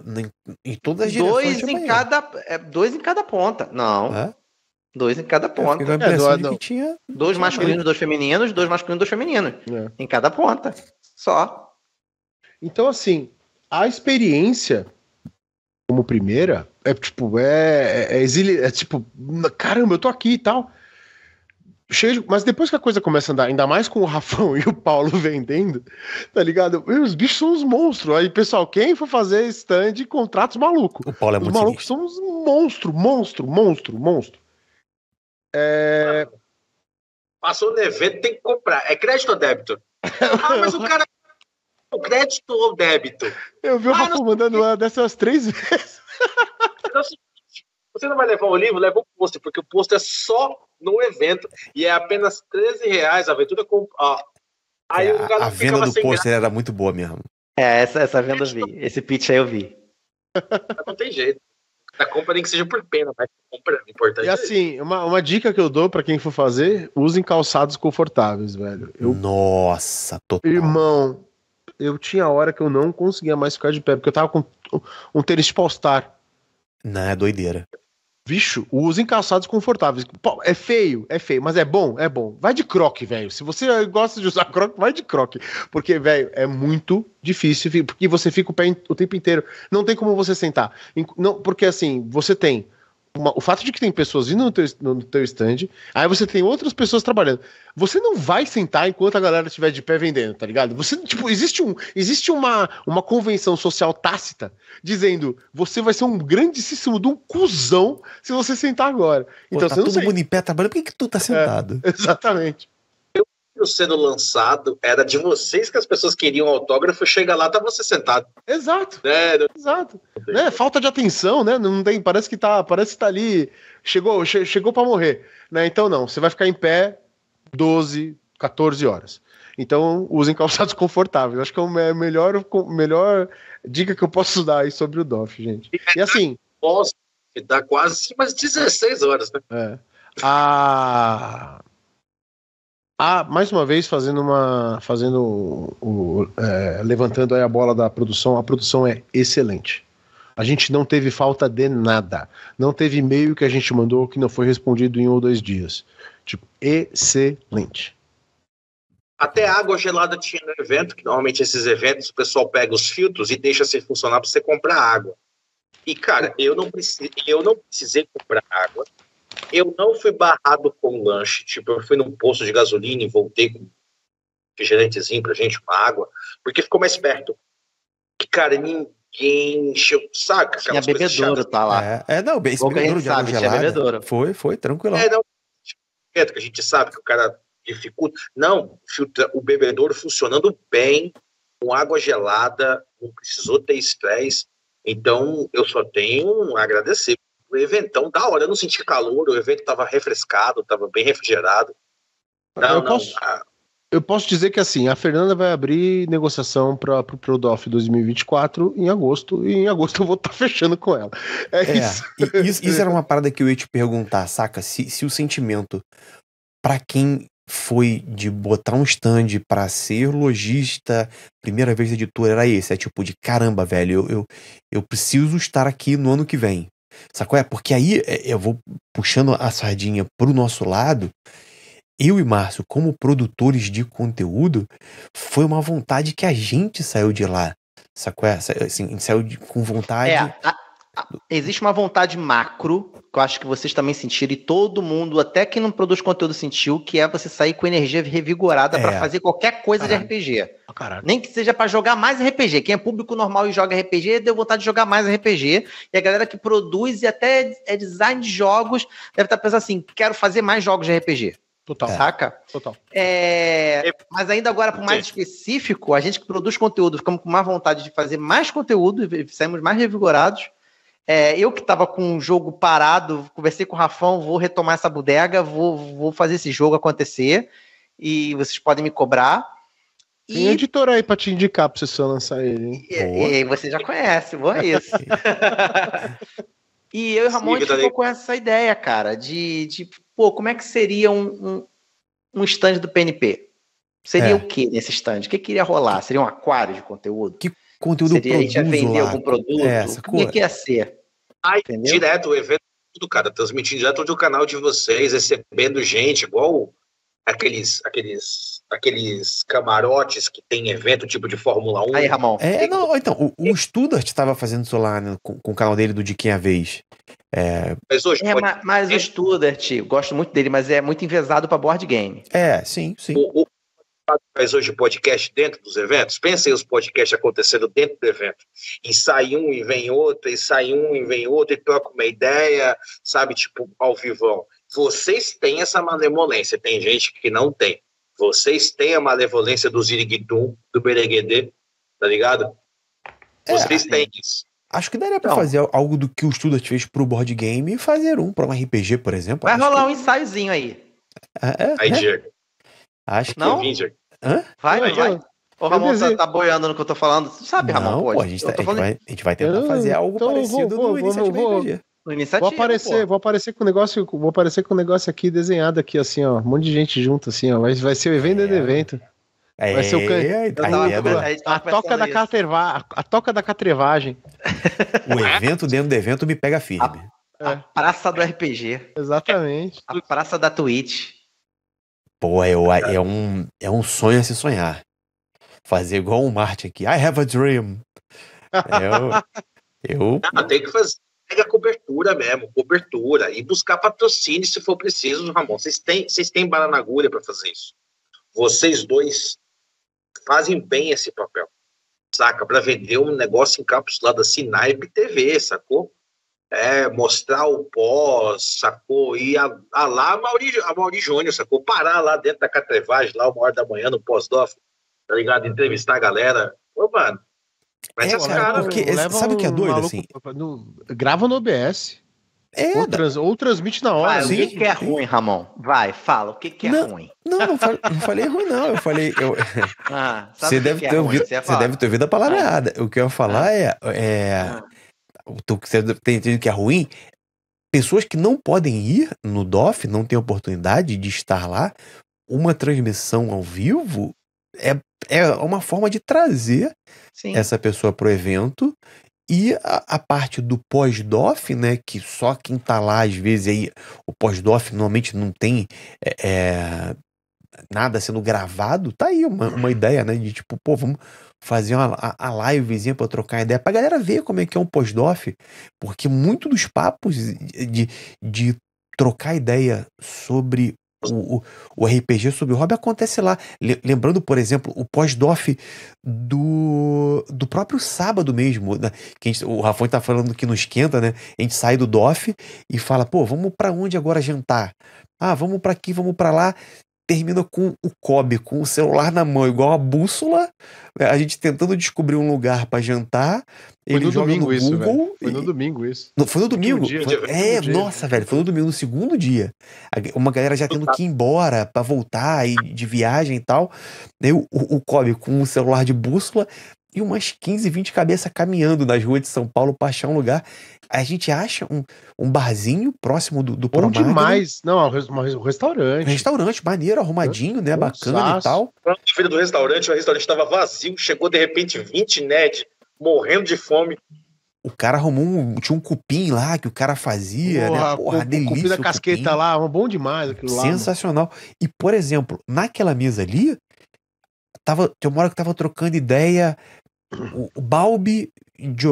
em todas as direções. Dois em cada, é, dois em cada ponta. Não. É? Dois em cada ponta. É, do, tinha... Dois masculinos, dois femininos, dois masculinos, dois femininos. É. Em cada ponta. Só. Então, assim, a experiência como primeira é tipo, é, é, é, é tipo, caramba, eu tô aqui e tal cheio de... Mas depois que a coisa começa a andar, ainda mais com o Rafão e o Paulo vendendo, tá ligado? os bichos são uns monstros. Aí, pessoal, quem for fazer stand, contratos maluco. O Paulo é os muito Os malucos são uns monstro, monstro, monstro, monstro. É... passou no evento, tem que comprar. É crédito ou débito? ah, mas o cara. O é crédito ou débito? Eu vi o ah, Rafa mandando ela dessas três vezes. Então, é você não vai levar o livro, leva o pôster, porque o pôster é só no evento e é apenas 13 reais a aventura com. Ó, aí é, o a venda do pôster era muito boa mesmo. É, essa, essa venda eu vi. Esse pitch aí eu vi. Não tem jeito. A compra nem que seja por pena, mas compra é importante. E assim, uma, uma dica que eu dou para quem for fazer, usem calçados confortáveis, velho. Eu... Nossa, total. Irmão, eu tinha hora que eu não conseguia mais ficar de pé, porque eu tava com um tênis de Polestar. Não, é doideira. Bicho, usem calçados confortáveis. Pô, é feio, é feio, mas é bom, é bom. Vai de croque, velho. Se você gosta de usar croque, vai de croque. Porque, velho, é muito difícil, porque você fica o pé o tempo inteiro. Não tem como você sentar. Não, porque, assim, você tem uma, o fato de que tem pessoas indo no teu, no teu stand, aí você tem outras pessoas trabalhando. Você não vai sentar enquanto a galera estiver de pé vendendo, tá ligado? Você, tipo, existe, um, existe uma, uma convenção social tácita dizendo você vai ser um grandíssimo de um cuzão se você sentar agora. Pô, então, tá você não todo sei. mundo em pé trabalhando, por que, que tu tá é, sentado? É, exatamente livro sendo lançado era de vocês que as pessoas queriam autógrafo, chega lá, tá você sentado. Exato. Né? Exato. Né? Falta de atenção, né? Não tem, parece que tá, parece que tá ali, chegou, che chegou para morrer, né? Então não, você vai ficar em pé 12, 14 horas. Então, usem calçados confortáveis. Acho que é a melhor, melhor dica que eu posso dar aí sobre o DOF, gente. E assim. Posso, dá quase umas 16 horas, né? É. Ah, ah, mais uma vez fazendo uma, fazendo o, aí é, levantando a bola da produção, a produção é excelente. A gente não teve falta de nada. Não teve e-mail que a gente mandou que não foi respondido em um ou dois dias. Tipo, excelente. Até água gelada tinha no evento, que normalmente esses eventos o pessoal pega os filtros e deixa sem funcionar para você comprar água. E, cara, eu não, eu não precisei comprar água. Eu não fui barrado com lanche. Tipo, eu fui num posto de gasolina e voltei com um refrigerantezinho pra gente, uma água, porque ficou mais perto. E, cara, ninguém encheu, sabe? a bebedouro, tá lá. É, é não, bem bebedouro de água gelada. Bebedouro. Foi, foi, tranquilo. É, não, que a gente sabe que o cara dificulta. Não, filtra, o bebedouro funcionando bem, com água gelada, não precisou ter estresse. Então, eu só tenho a agradecer o eventão da hora. Eu não senti calor, o evento estava refrescado, estava bem refrigerado. Não, eu, não, posso, ah, eu posso dizer que assim, a Fernanda vai abrir negociação para o pro Prodof 2024 em agosto, e em agosto eu vou estar tá fechando com ela. É, é isso. isso. isso. era uma parada que eu ia te perguntar, saca? Se, se o sentimento para quem foi de botar um stand para ser lojista, primeira vez editor, era esse. É tipo de caramba, velho, eu, eu, eu preciso estar aqui no ano que vem. Sacou? É porque aí é, eu vou puxando a sardinha pro nosso lado. Eu e Márcio, como produtores de conteúdo, foi uma vontade que a gente saiu de lá. Sacou? É? Assim, saiu de, com vontade. É, a, a, existe uma vontade macro, que eu acho que vocês também sentiram, e todo mundo, até quem não produz conteúdo, sentiu, que é você sair com energia revigorada é. para fazer qualquer coisa de ah. RPG. Nem que seja para jogar mais RPG. Quem é público normal e joga RPG, deu vontade de jogar mais RPG. E a galera que produz e até é design de jogos deve estar tá pensando assim: quero fazer mais jogos de RPG. Total. Saca? Total. É, é, mas ainda agora, por mais é. específico, a gente que produz conteúdo, ficamos com mais vontade de fazer mais conteúdo e saímos mais revigorados. É, eu que estava com um jogo parado, conversei com o Rafão, vou retomar essa bodega, vou, vou fazer esse jogo acontecer e vocês podem me cobrar. Tem e... editor aí pra te indicar pra você lançar ele, hein? E, e você já conhece, boa isso. e eu e Ramon Sim, ficou com essa ideia, cara, de, de pô, como é que seria um, um, um stand do PNP? Seria é. o que nesse stand? O que queria rolar? Seria um aquário de conteúdo? Que conteúdo Seria a gente ia vender lá, algum produto? É, o que, é que ia ser? Ai, direto, o evento, tudo, cara, transmitindo direto do canal de vocês, recebendo gente, igual aqueles, aqueles, aqueles camarotes que tem evento tipo de Fórmula 1. Aí, Ramon. É, não, então, o, o Studart estava fazendo isso lá né, com, com, o canal dele do De Quem é a Vez. É... Mas, hoje é, pode... mas, mas o Studart, gosto muito dele, mas é muito envezado para board game. É, sim, sim. O, o faz hoje podcast dentro dos eventos, pensem os podcasts acontecendo dentro do evento. E sai um e vem outro, e sai um e vem outro, e troca uma ideia, sabe, tipo, ao vivão. Vocês têm essa malemolência, tem gente que não tem. Vocês têm a malevolência do Ziriguidum, do Bereguedê, tá ligado? É, Vocês assim, têm isso. Acho que daria pra então. fazer algo do que o Studart fez pro board game e fazer um pra um RPG, por exemplo. Vai rolar que... um ensaiozinho aí. É, é, aí, né? Diego. Acho que não. Hã? Vai, não, vai. vai. Ô, Ramon, tá, tá, boiando no que eu tô falando. Você sabe, não, Ramon? Pô, a, gente tá, a, gente vai, a gente vai tentar fazer algo então parecido vou, no vou, início vou, RPG. Iniciativa, vou aparecer, pô. vou aparecer com negócio, vou aparecer com o negócio aqui desenhado aqui assim, ó, um monte de gente junto assim, ó, vai, vai ser o evento é. de evento. É, vai ser o can... É, tá a, a, toca da caterva a toca da catrevagem. O evento dentro do evento me pega firme. A, a é. praça do RPG. Exatamente. A praça da Twitch. Pô, é, é, um, é um sonho a se sonhar. Fazer igual o Marty Marte aqui. I have a dream. É, eu, eu... Não, ah, tem que fazer pega cobertura mesmo, cobertura, e buscar patrocínio se for preciso, Ramon. Vocês têm, vocês têm bala na agulha para fazer isso. Vocês dois fazem bem esse papel, saca? Para vender um negócio encapsulado assim na TV, sacou? É, mostrar o pós, sacou? E a, a lá a Mauri, a Mauri Júnior, sacou? Parar lá dentro da catrevagem, lá uma hora da manhã no pós-dof, tá ligado? Entrevistar a galera. Ô, mano, mas é, é cara, porque, é, sabe o que é doido, assim? No, grava no OBS. É, ou, trans, ou, transmite na hora. Vai, sim, o que, que é ruim, Ramon? Vai, fala. O que, que é não, ruim? Não, não falei, não falei ruim, não. Eu falei. Eu... Ah, você, deve é ouvido, você, você, deve ter ouvido, a palavra errada. O que eu ia falar ah. é. é... Ah. você tem entendido que é ruim? Pessoas que não podem ir no DOF, não têm oportunidade de estar lá. Uma transmissão ao vivo é, é uma forma de trazer Sim. essa pessoa para o evento e a, a, parte do pós-dof, né? Que só quem tá lá, às vezes, aí, o pós-dof normalmente não tem é, é, nada sendo gravado. Tá aí uma, uma ideia, né? De tipo, pô, vamos fazer uma, a, a livezinha pra trocar ideia, pra galera ver como é que é um pós-dof, porque muito dos papos de, de trocar ideia sobre o, o, o, RPG sobre o hobby acontece lá. Lembrando, por exemplo, o pós doff do, do próprio sábado mesmo. Né? Que gente, o Rafão está falando que não esquenta, né? A gente sai do doff e fala, pô, vamos para onde agora jantar? Ah, vamos para aqui, vamos para lá termina com o Kobe, com o celular na mão, igual a bússola, né? a gente tentando descobrir um lugar para jantar. Foi ele no domingo no isso, velho. Foi no domingo isso. foi no domingo. Dia, foi... é, dia. nossa, velho, foi no domingo, no segundo dia. Uma galera já tendo que ir embora para voltar e de viagem e tal. Daí o, o Kobe com o celular de bússola e umas 15, 20 cabeças caminhando nas ruas de São Paulo para achar um lugar. A gente acha um, um barzinho próximo do, do Bom demais. Não, um restaurante. restaurante, maneiro, arrumadinho, né? Um bacana saço. e tal. Na feira do restaurante, o restaurante estava vazio. Chegou, de repente, 20 net morrendo de fome. O cara arrumou um. Tinha um cupim lá que o cara fazia, porra, né? Porra, o, delícia. Cupim da casqueta cupim. lá, é bom demais aquilo lá. Sensacional. E, por exemplo, naquela mesa ali, tava, tem uma hora que tava trocando ideia o, o Balbi,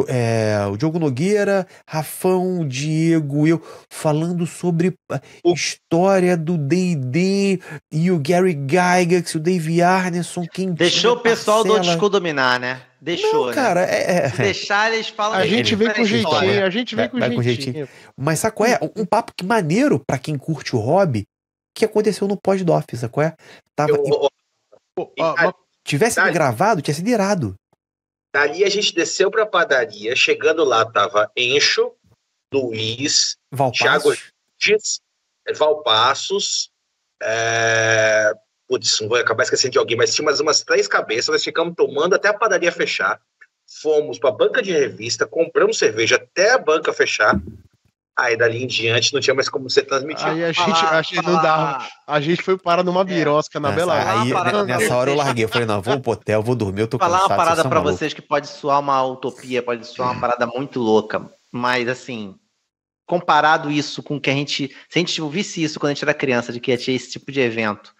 é, o Diogo Nogueira, Rafão, Diego, eu, falando sobre a o... história do D&D e o Gary Gygax, o Dave Arneson, quem Deixou o pessoal parcela. do Disco dominar, né? Deixou, Não, né? cara, né? é... é deixar, eles falam... A é gente vem com jeitinho, história. a gente vem com, com jeitinho. jeitinho. Mas sabe qual é? Um papo que maneiro para quem curte o hobby, que aconteceu no pós-dof, sabe qual é? Tava... Eu... tivesse ah, gravado, tinha sido irado. Dali a gente desceu para a padaria. Chegando lá tava Encho, Luiz, Valpassos. Thiago Giz, é, Valpassos. É... Putz, não vou acabar esquecendo de alguém, mas tinha mais umas três cabeças. Nós ficamos tomando até a padaria fechar. Fomos para a banca de revista, compramos cerveja até a banca fechar. Aí dali em diante não tinha mais como ser transmitido. Aí a gente, ah, a gente não dava. A gente foi parar numa é. birosca é. na Bela Aí nessa hora eu larguei. Eu falei, não, vou pro hotel, vou dormir, eu tô Falar cansado, uma parada para vocês que pode soar uma utopia, pode soar uma parada muito louca. Mas assim, comparado isso com o que a gente. Se a gente ouvisse isso quando a gente era criança, de que ia ter esse tipo de evento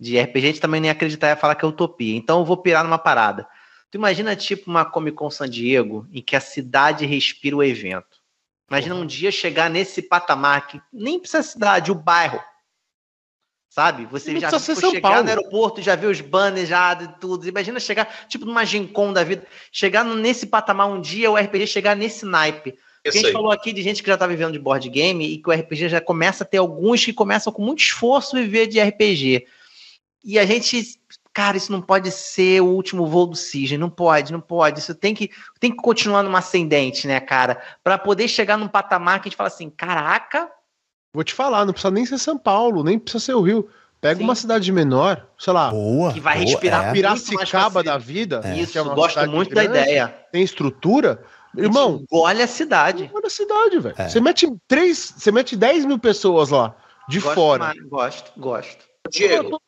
de RPG, a gente também nem ia acreditar ia falar que é utopia. Então eu vou pirar numa parada. Tu imagina tipo uma Comic Con San Diego em que a cidade respira o evento Imagina um dia chegar nesse patamar que nem precisa a cidade, o bairro. Sabe? Você não já tipo, chegar Paulo. no aeroporto, já ver os banners já de tudo. Imagina chegar, tipo, numa Gincom da vida, chegar nesse patamar um dia, o RPG chegar nesse naipe. a gente falou aqui de gente que já está vivendo de board game e que o RPG já começa a ter alguns que começam com muito esforço viver de RPG. E a gente cara, isso não pode ser o último voo do Cisne, não pode, não pode. Isso tem que, tem que continuar numa ascendente, né, cara? Para poder chegar num patamar que a gente fala assim, caraca. Vou te falar, não precisa nem ser São Paulo, nem precisa ser o Rio. Pega Sim. uma cidade menor, sei lá. Boa. Que vai boa, respirar é. Piracicaba da vida. É. é isso, é gosto muito grande, da ideia. Tem estrutura. Irmão. Olha a cidade. Olha a cidade, velho. É. Você mete três, você mete 10 mil pessoas lá, de gosto fora. Mais, gosto, gosto. Diego,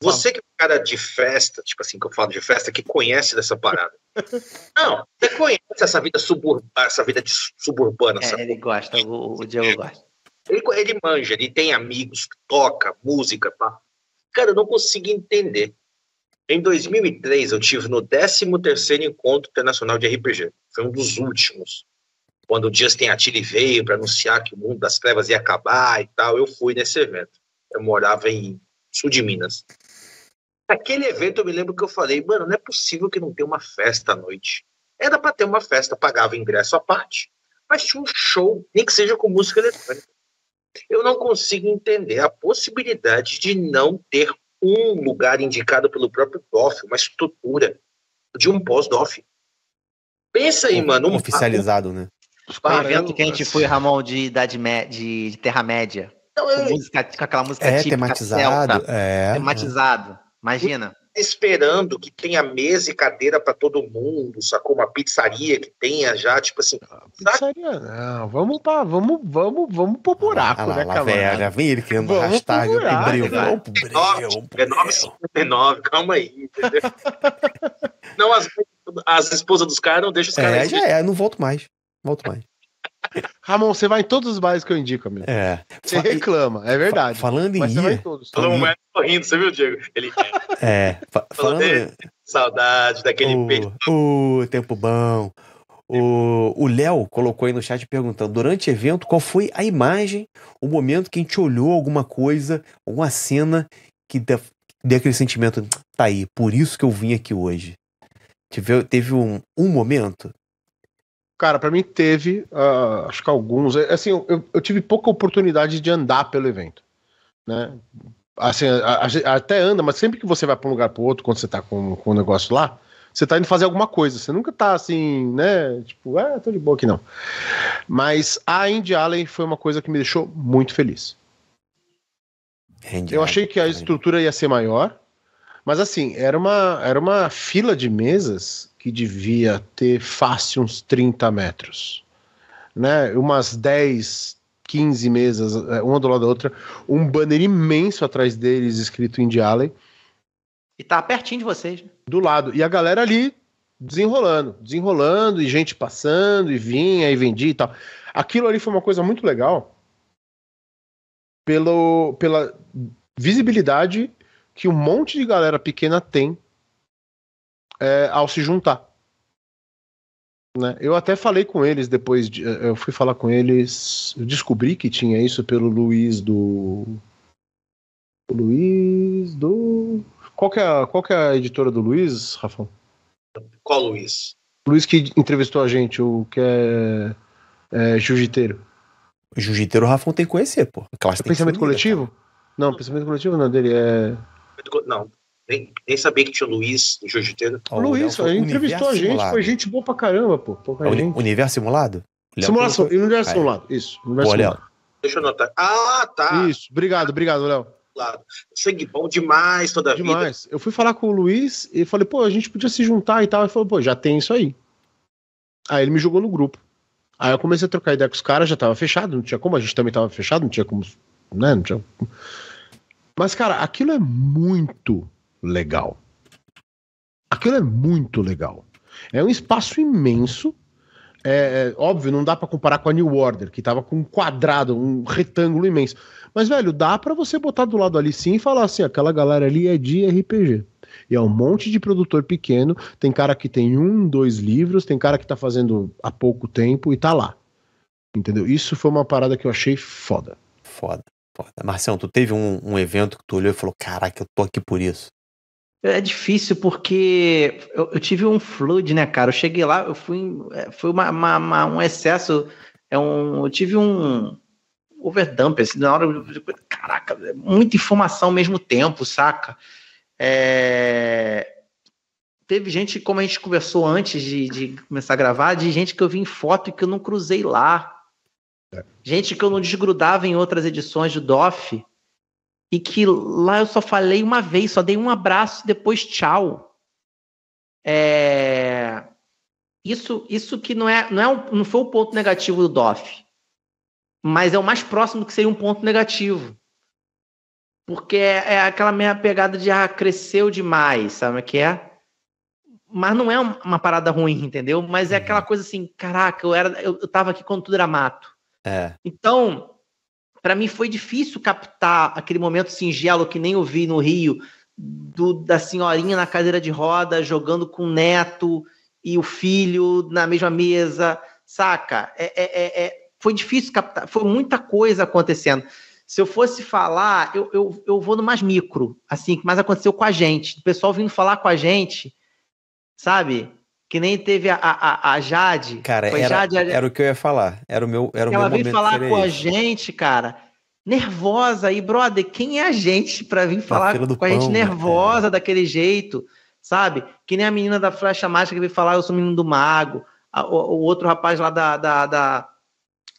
você que é um cara de festa, tipo assim, que eu falo de festa, que conhece dessa parada. Não, você conhece essa vida suburbana, essa vida de suburbana. É, ele gosta, o, o Diego gosta. Ele, ele manja, ele tem amigos, toca música, pá. Cara, eu não consigo entender. Em 2003, eu tive no 13 Encontro Internacional de RPG. Foi um dos últimos. Quando o Justin Attili veio para anunciar que o mundo das trevas ia acabar e tal, eu fui nesse evento. Eu morava em sul de Minas aquele evento eu me lembro que eu falei, mano, não é possível que não tenha uma festa à noite. Era para ter uma festa, pagava ingresso à parte, mas tinha um show, nem que seja com música eletrônica. Eu não consigo entender a possibilidade de não ter um lugar indicado pelo próprio DOF, uma estrutura de um pós-DOF. Pensa aí, mano. Um Oficializado, papo. né? Foi um evento que a gente foi, Ramon, de idade de, de Terra-média. Então, com, é- música, com aquela música é, típica tematizado, celta, é, tematizado. Imagina. Esperando que tenha mesa e cadeira para todo mundo, sacou? Uma pizzaria que tenha já, tipo assim. Ah, pizzaria não, vamos para vamos, vamos, vamos pro buraco, ah, lá, né, lá, velho, Já vem ele querendo vamos arrastar o breu. Né? Vamos pro breu. É 9,59, calma aí, entendeu? não, as, as esposas dos caras não deixam os caras. É, já é, não volto mais. Volto mais. Ramon, você vai em todos os bares que eu indico, amigo. É. Você reclama, é verdade. Falando em Mas você ir... vai em todos. sorrindo, você viu, Diego? Ele é. Fa falando... Falando... Saudade daquele o... O tempo bom. O Léo colocou aí no chat perguntando: durante o evento, qual foi a imagem, o momento que a gente olhou alguma coisa, alguma cena que deu, deu aquele sentimento, tá aí, por isso que eu vim aqui hoje? Teve, teve um, um momento? Cara, para mim teve, uh, acho que alguns. É, assim, eu, eu, tive pouca oportunidade de andar pelo evento, né? Assim, a, a, até anda, mas sempre que você vai para um lugar para outro, quando você tá com, com um negócio lá, você tá indo fazer alguma coisa. Você nunca tá assim, né? Tipo, ah, tô de boa aqui não. Mas a Indy Allen foi uma coisa que me deixou muito feliz. Andy eu achei que a estrutura ia ser maior, mas assim, era uma, era uma fila de mesas que devia ter fácil uns 30 metros. Né? Umas 10, 15 mesas, é, uma do lado da outra, um banner imenso atrás deles, escrito em Allen. E tá pertinho de vocês. Né? Do lado. E a galera ali desenrolando, desenrolando, e gente passando, e vinha, e vendia e tal. Aquilo ali foi uma coisa muito legal pelo, pela visibilidade que um monte de galera pequena tem é, ao se juntar. Né? Eu até falei com eles depois, de, é, eu fui falar com eles, descobri que tinha isso pelo Luiz do. Luiz do. Qual que é a, qual que é a editora do Luiz, Rafão? Qual Luiz? Luiz que entrevistou a gente, o que é, é jiu-jiteiro. Jiu-jiteiro o Rafão tem que conhecer, pô. É pensamento família, coletivo? Cara. Não, pensamento coletivo não dele, é não, nem, nem sabia que tinha o Luiz do Jiu-Jiteiro. O Luiz, ele entrevistou a gente, simulado. foi gente boa pra caramba, pô. É universo simulado? Léo Simulação, foi... universo simulado, isso. Universo simulado. Deixa eu anotar. Ah, tá. Isso, obrigado, obrigado, Léo lado. Sangue bom demais toda demais. vida. Demais. Eu fui falar com o Luiz e falei, pô, a gente podia se juntar e tal. Ele falou, pô, já tem isso aí. Aí ele me jogou no grupo. Aí eu comecei a trocar ideia com os caras, já tava fechado, não tinha como, a gente também tava fechado, não tinha como, né, não tinha... Mas, cara, aquilo é muito legal. Aquilo é muito legal. É um espaço imenso. É, é óbvio, não dá para comparar com a New Order, que tava com um quadrado, um retângulo imenso. Mas, velho, dá para você botar do lado ali sim e falar assim: aquela galera ali é de RPG. E é um monte de produtor pequeno. Tem cara que tem um, dois livros, tem cara que tá fazendo há pouco tempo e tá lá. Entendeu? Isso foi uma parada que eu achei foda. Foda foda. tu teve um, um evento que tu olhou e falou: caraca, eu tô aqui por isso. É difícil porque eu, eu, tive um flood, né, cara? Eu cheguei lá, eu fui. É, foi uma, uma, uma, um excesso. É um, eu tive um overdump, assim, na hora. Caraca, é muita informação ao mesmo tempo, saca? É, teve gente, como a gente conversou antes de, de começar a gravar, de gente que eu vi em foto e que eu não cruzei lá. É. Gente que eu não desgrudava em outras edições do DOF e que lá eu só falei uma vez, só dei um abraço e depois tchau. É... Isso, isso que não é, não é um, não foi o ponto negativo do DOF, mas é o mais próximo que seria um ponto negativo, porque é, é aquela minha pegada de ah, cresceu demais, sabe o que é? Mas não é uma parada ruim, entendeu? Mas é uhum. aquela coisa assim, caraca, eu era, eu, eu tava aqui quando tudo era mato. É. Então, para mim foi difícil captar aquele momento singelo que nem eu vi no Rio, do, da senhorinha na cadeira de roda jogando com o neto e o filho na mesma mesa, saca? É, é, é, é foi difícil captar, foi muita coisa acontecendo. Se eu fosse falar, eu, eu, eu vou no mais micro, assim, mas mais aconteceu com a gente, o pessoal vindo falar com a gente, sabe? Que nem teve a, a, a Jade. Cara, era, Jade, era, o que eu ia falar. Era o meu, era o meu Ela veio falar com a gente, cara, nervosa. E, brother, quem é a gente para vir falar com pão, a gente né, nervosa daquele jeito? Sabe? Que nem a menina da flecha mágica que veio falar, eu sou o menino do mago. A, o, o, outro rapaz lá da, da, da,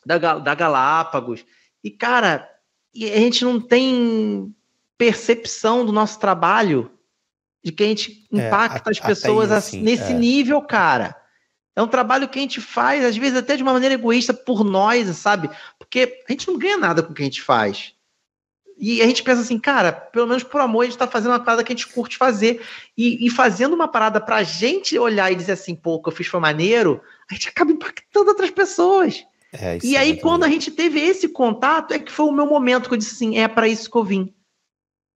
da, da Galápagos. E, cara, a gente não tem percepção do nosso trabalho de que a gente é, impacta é, as pessoas assim, nesse é. nível, cara. É um trabalho que a gente faz, às vezes até de uma maneira egoísta por nós, sabe? Porque a gente não ganha nada com o que a gente faz. E a gente pensa assim, cara, pelo menos por amor a gente tá fazendo uma parada que a gente curte fazer. E, e fazendo uma parada pra gente olhar e dizer assim, pô, o que eu fiz foi maneiro, a gente acaba impactando outras pessoas. É, e é aí, quando a gente teve esse contato, é que foi o meu momento que eu disse assim, é para isso que eu vim.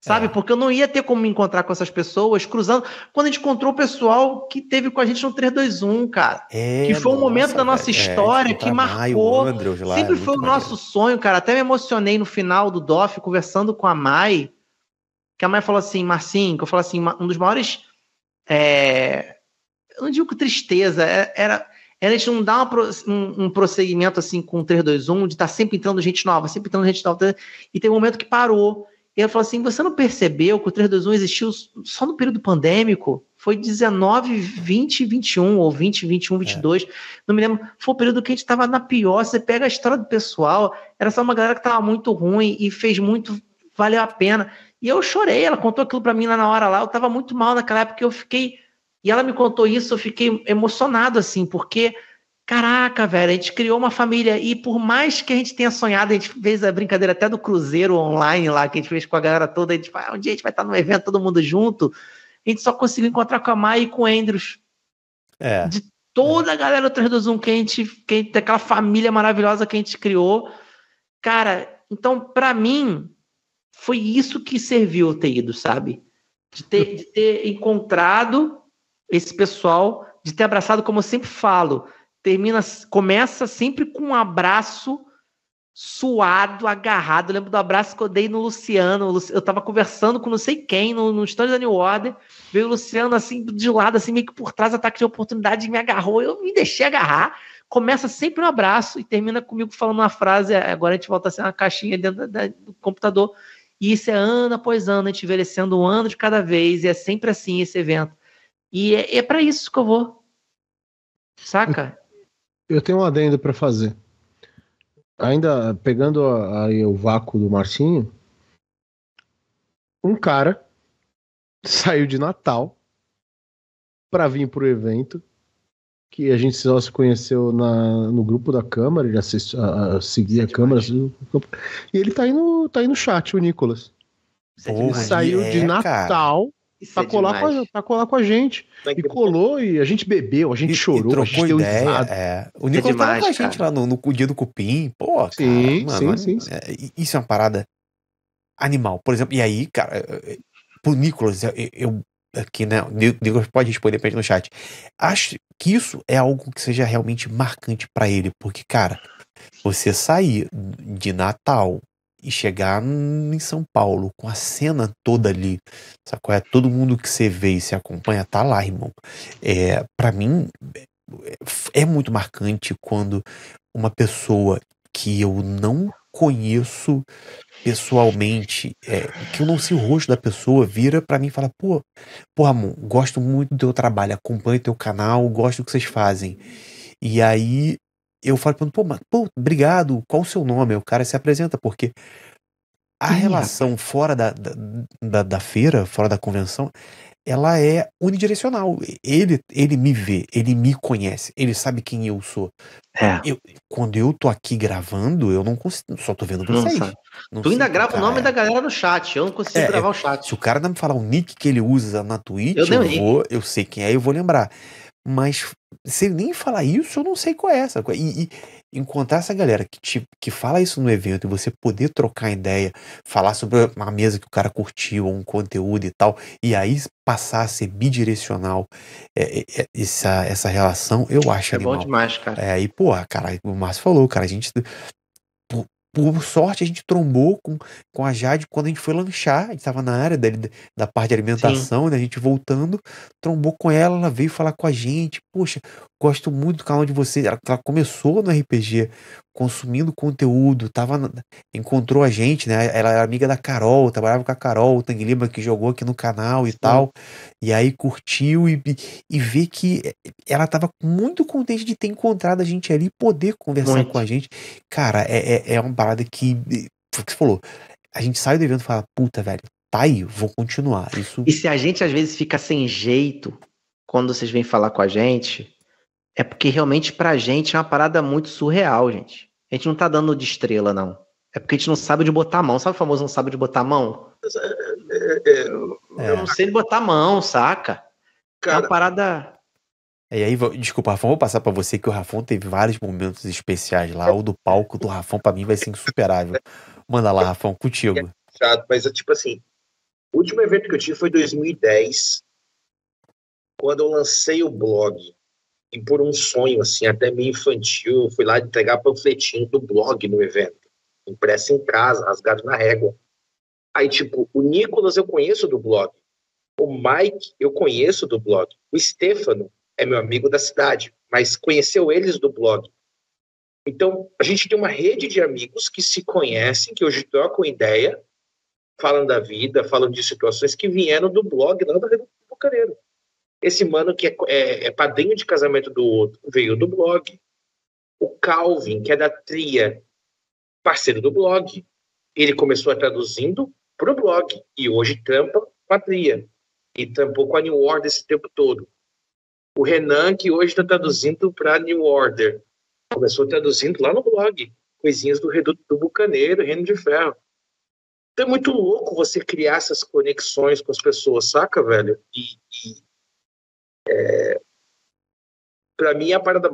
Sabe? É. Porque eu não ia ter como me encontrar com essas pessoas cruzando. Quando a gente encontrou o pessoal que teve com a gente no 321, cara. É, que foi nossa, um momento da nossa é, história é, que tá, marcou. lá, Sempre foi o maneiro. nosso sonho, cara. Até me emocionei no final do DOF, conversando com a Mai, que a Mai falou assim, Marcinho, que eu falo assim, um dos maiores. É, eu não digo que tristeza, é, era, era a gente não dar uma, um, um, prosseguimento assim com o 321, de estar tá sempre entrando gente nova, sempre entrando gente nova. Tá, e tem um momento que parou. E ela falou assim: você não percebeu que o 321 existiu só no período pandêmico? Foi 19, 20, 21, ou 20, 21, 22. É. Não me lembro. Foi o período que a gente estava na pior. Você pega a história do pessoal, era só uma galera que estava muito ruim e fez muito, valeu a pena. E eu chorei. Ela contou aquilo para mim lá na hora lá. Eu estava muito mal naquela época. Eu fiquei. E ela me contou isso, eu fiquei emocionado, assim, porque Caraca, velho, a gente criou uma família e por mais que a gente tenha sonhado, a gente fez a brincadeira até do cruzeiro online lá, que a gente fez com a galera toda, a gente vai, ah, um dia a gente vai estar num evento todo mundo junto. A gente só conseguiu encontrar com a Mai e com o Andrews. É. De toda a galera atrás do Zoom que a gente, que a gente, daquela família maravilhosa que a gente criou. Cara, então para mim foi isso que serviu eu ter ido, sabe? De ter, de ter encontrado esse pessoal, de ter abraçado, como eu sempre falo, termina, começa sempre com um abraço suado, agarrado. Eu lembro do abraço que eu dei no Luciano. Eu tava conversando com não sei quem no, no stand da New Order. Veio o Luciano assim de lado, assim, meio que por trás, ataque de oportunidade, e me agarrou. Eu me deixei agarrar. Começa sempre um abraço e termina comigo falando uma frase. É, agora a gente volta a ser uma caixinha dentro da, do computador. E isso é ano após ano, a gente envelhecendo um ano de cada vez, e é sempre assim esse evento. E é, é para isso que eu vou. Saca? eu tenho um adendo para fazer. Ainda pegando aí o vácuo do Marcinho, um cara saiu de Natal para vir pro evento que a gente só se conheceu na, no grupo da Câmara, ele a, a, seguia é a Câmara. E ele tá aí, no, tá aí no chat, o Nicolas. Porra, é ele saiu é, de Natal cara. Isso pra, tá é colar com a, tá colar com a gente. É e é? colou, e a gente bebeu, a gente e, chorou, e trocou a gente ideia, É. O é Nicolas é tava com a gente cara. lá no, no dia do cupim. Pô, sim, cara, mano, sim, sim, sim. Isso é uma parada animal. Por exemplo, e aí, cara, pro Nicolas, eu, eu aqui, né? Nicolas pode responder pra gente no chat. Acho que isso é algo que seja realmente marcante para ele, porque, cara, você sair de Natal e chegar em São Paulo com a cena toda ali, sacou? É todo mundo que você vê e se acompanha tá lá, irmão. É, para mim é, é muito marcante quando uma pessoa que eu não conheço pessoalmente, é, que eu não sei o rosto da pessoa, vira para mim e fala: pô, pô, Ramon, gosto muito do teu trabalho, acompanho teu canal, gosto do que vocês fazem. E aí eu falo pra ele, pô, mas, pô, obrigado, qual o seu nome? O cara se apresenta, porque a Ih, relação rapaz. fora da, da, da, feira, fora da convenção, ela é unidirecional. Ele, ele me vê, ele me conhece, ele sabe quem eu sou. É. Eu, quando eu tô aqui gravando, eu não consigo, só tô vendo vocês. Não tu ainda grava o nome é. da galera no chat, eu não consigo é, é, gravar o chat. Se o cara não me falar o nick que ele usa na Twitch, eu, eu vou, eu sei quem é, eu vou lembrar. Mas se ele nem falar isso, eu não sei qual é essa. E, e encontrar essa galera que, te, que fala isso no evento e você poder trocar ideia, falar sobre uma mesa que o cara curtiu, ou um conteúdo e tal, e aí passar a ser bidirecional é, é, é essa, essa relação, eu acho é animal. É bom demais, cara. É, e, pô, cara, o Márcio falou, cara, a gente por sorte, a gente trombou com, com a Jade quando a gente foi lanchar. A gente estava na área dele, da parte de alimentação, né? A gente voltando, trombou com ela, ela veio falar com a gente. Poxa, gosto muito do canal de vocês. Ela, ela começou no RPG consumindo conteúdo, tava, encontrou a gente, né? Ela era amiga da Carol, trabalhava com a Carol, o Tanguilibra que jogou aqui no canal e Sim. tal. E aí curtiu e, e vê que ela tava muito contente de ter encontrado a gente ali e poder conversar muito. com a gente. Cara, é, é, é uma parada que. Foi o que você falou. A gente sai do evento e fala, puta, velho, tá aí, vou continuar. Isso... E se a gente às vezes fica sem jeito quando vocês vêm falar com a gente, é porque realmente pra gente é uma parada muito surreal, gente. A gente não tá dando de estrela, não. É porque a gente não sabe de botar a mão. Sabe o famoso não sabe de botar a mão? É, é, é, eu, é. eu não sei de botar a mão, saca? Cara... É uma parada. E aí, desculpa, Rafão, vou passar para você que o Rafão teve vários momentos especiais lá. O do palco do Rafão, para mim, vai ser insuperável. Manda lá, Rafão, contigo. É mas, tipo assim, o último evento que eu tive foi em 2010, quando eu lancei o blog e por um sonho, assim, até meio infantil, fui lá entregar panfletinho do blog no evento, impresso em casa, rasgado na régua. Aí, tipo, o Nicolas eu conheço do blog, o Mike eu conheço do blog, o Stefano é meu amigo da cidade, mas conheceu eles do blog. Então, a gente tem uma rede de amigos que se conhecem, que hoje trocam ideia, falam da vida, falam de situações que vieram do blog lá da Rede do Bucaneiro. Esse mano que é, é, é padrinho de casamento do outro veio do blog. O Calvin, que é da Tria, parceiro do blog, ele começou a traduzindo para o blog e hoje trampa com a Tria e tampou com a New Order esse tempo todo. O Renan, que hoje está traduzindo para New Order, começou traduzindo lá no blog, coisinhas do Reduto do Bucaneiro, Reino de Ferro. Então é muito louco você criar essas conexões com as pessoas, saca, velho? E, e é, para mim, a parada.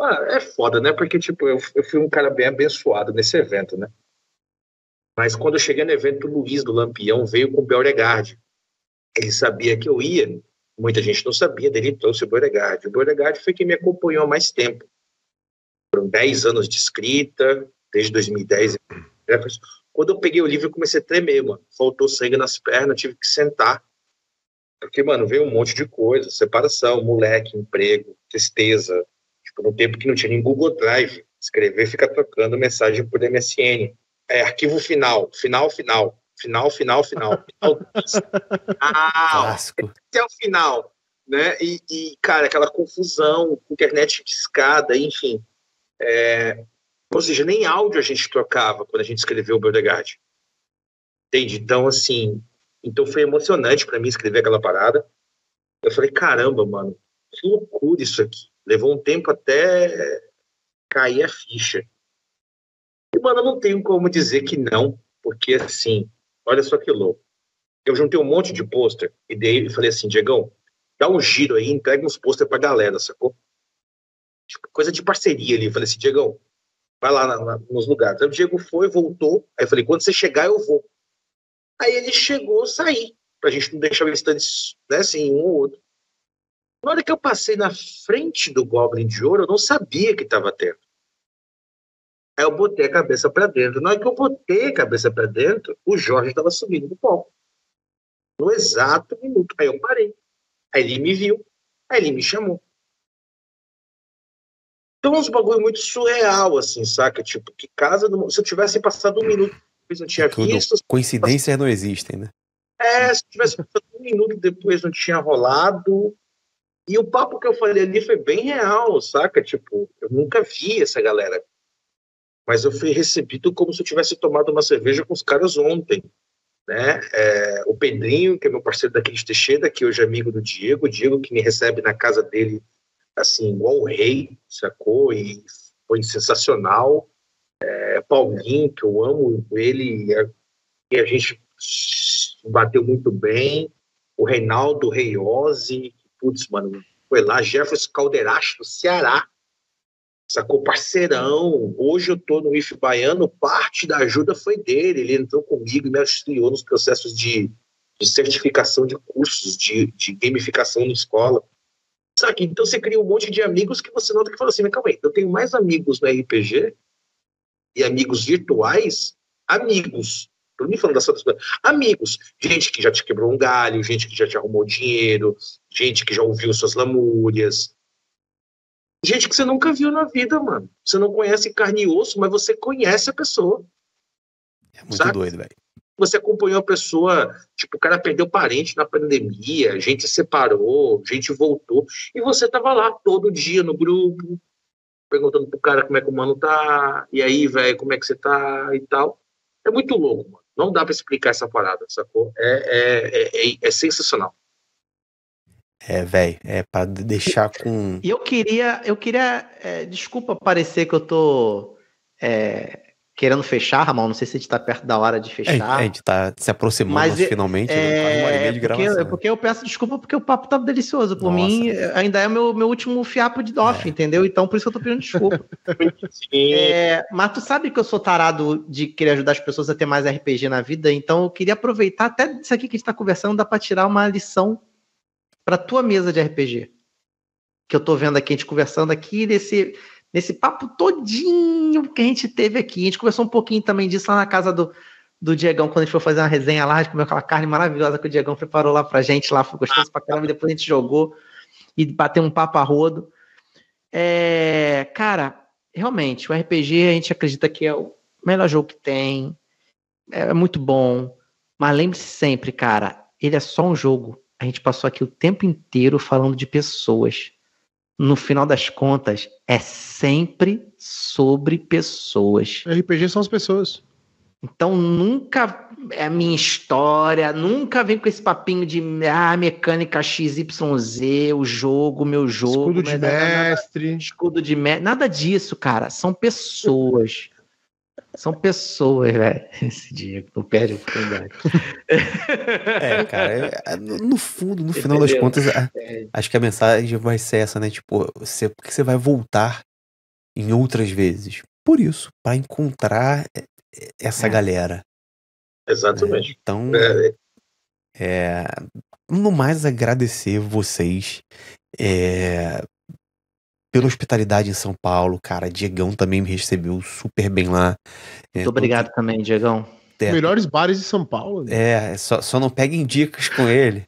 Ah, é foda, né? Porque, tipo, eu, eu fui um cara bem abençoado nesse evento, né? Mas quando eu cheguei no evento, o Luiz do Lampião veio com o Beauregard. Ele sabia que eu ia, muita gente não sabia, dele trouxe o Beauregard. O Beauregard foi quem me acompanhou há mais tempo. Foram 10 anos de escrita, desde 2010. Hum. Quando eu peguei o livro, eu comecei a tremer, mano. Faltou sangue nas pernas, tive que sentar. Porque, mano, veio um monte de coisa, separação, moleque, emprego, tristeza. Tipo, no tempo que não tinha nem Google Drive, escrever fica trocando mensagem por MSN. É, arquivo final, final, final, final, final, final. final. ah, até o final, né? E, e, cara, aquela confusão, internet discada, enfim. É... ou seja, nem áudio a gente trocava quando a gente escreveu o Beauregard. Entende? Então, assim, então foi emocionante para mim escrever aquela parada. Eu falei, caramba, mano, que loucura isso aqui. Levou um tempo até cair a ficha. E, mano, eu não tenho como dizer que não, porque assim, olha só que louco. Eu juntei um monte de pôster e dei e falei assim, Diegão, dá um giro aí, entrega uns pôster pra galera, sacou? Tipo, coisa de parceria ali. Eu falei assim, Diegão, vai lá na, na, nos lugares. Aí o Diego foi, voltou. Aí eu falei, quando você chegar, eu vou. Aí ele chegou a sair, pra gente não deixar eles estante né, assim, um ou outro. Na hora que eu passei na frente do Goblin de Ouro, eu não sabia que estava tendo. Aí eu botei a cabeça para dentro. Na hora que eu botei a cabeça para dentro, o Jorge estava subindo do palco. No exato minuto. Aí eu parei. Aí ele me viu. Aí ele me chamou. Então, é uns bagulho muito surreal, assim, saca? Tipo, que casa. Do... Se eu tivesse passado um minuto depois não tinha Tudo. visto. Coincidências não existem, né? É, se tivesse um minuto depois não tinha rolado. E o papo que eu falei ali foi bem real, saca? Tipo, eu nunca vi essa galera. Mas eu fui recebido como se eu tivesse tomado uma cerveja com os caras ontem. Né? É, o Pedrinho, que é meu parceiro daqui de Teixeira, que hoje é amigo do Diego, o Diego que me recebe na casa dele, assim, igual o rei, sacou? E foi sensacional é, Paulinho, que eu amo ele, é, e a, gente bateu muito bem. O Reinaldo Reiose, putz, mano, foi lá, Jefferson Calderacho, do Ceará, sacou parceirão. Hoje eu tô no IF Baiano, parte da ajuda foi dele, ele entrou comigo e me auxiliou nos processos de, de certificação de cursos, de, de gamificação na escola. Sabe? Então você cria um monte de amigos que você nota que fala assim, mas calma aí, eu tenho mais amigos no RPG e amigos virtuais, amigos. tô nem falando das outras coisas. Amigos. Gente que já te quebrou um galho, gente que já te arrumou dinheiro, gente que já ouviu suas lamúrias. Gente que você nunca viu na vida, mano. Você não conhece carne e osso, mas você conhece a pessoa. É muito sabe? doido, velho. Você acompanhou a pessoa, tipo, o cara perdeu parente na pandemia, gente separou, gente voltou, e você tava lá todo dia no grupo, perguntando pro cara como é que o mano tá, e aí, velho, como é que você tá e tal. É muito louco, mano. Não dá para explicar essa parada, sacou? É, é, é, é, é sensacional. É, velho, é para deixar com. E eu queria, eu queria, é, desculpa parecer que eu tô é, querendo fechar, Ramon. Não sei se a gente tá perto da hora de é, fechar. É, a gente tá se aproximando mas, finalmente. Né? É, né? gravação, porque, porque, eu peço desculpa porque o papo tá delicioso. Por Nossa. mim, é, ainda é meu, meu último fiapo de DOF, é. entendeu? Então, por isso que eu tô pedindo desculpa. é, mas tu sabe que eu sou tarado de querer ajudar as pessoas a ter mais RPG na vida, então eu queria aproveitar até isso aqui que a gente tá conversando, dá pra tirar uma lição pra tua mesa de RPG. Que eu tô vendo aqui, a gente conversando aqui desse nesse papo todinho que a gente teve aqui. A gente conversou um pouquinho também disso lá na casa do, do Diegão, quando a gente foi fazer uma resenha lá, a gente comeu aquela carne maravilhosa que o Diegão preparou lá pra gente, lá foi gostoso pra caramba, depois a gente jogou e bateu um papo a rodo. É, cara, realmente, o RPG a gente acredita que é o melhor jogo que tem, é, é muito bom, mas lembre-se sempre, cara, ele é só um jogo. A gente passou aqui o tempo inteiro falando de pessoas no final das contas, é sempre sobre pessoas. RPG são as pessoas. Então nunca é a minha história, nunca vem com esse papinho de ah, mecânica XYZ, o jogo, meu jogo. Escudo de mestre. Nada, escudo de mestre. Nada disso, cara. São pessoas. São pessoas, velho. Esse dia não perde a oportunidade. É, cara, é, é, no fundo, no Entendeu? final das contas, é, é. acho que a mensagem vai ser essa, né? Tipo, você, porque você vai voltar em outras vezes. Por isso, para encontrar essa é. galera. Exatamente. É, então, é, no mais agradecer vocês. É, pela hospitalidade em São Paulo, cara. Diegão também me recebeu super bem lá. É, Muito obrigado tô... também, Diegão. É, Melhores bares de São Paulo. Né? É, só, só não peguem dicas com ele.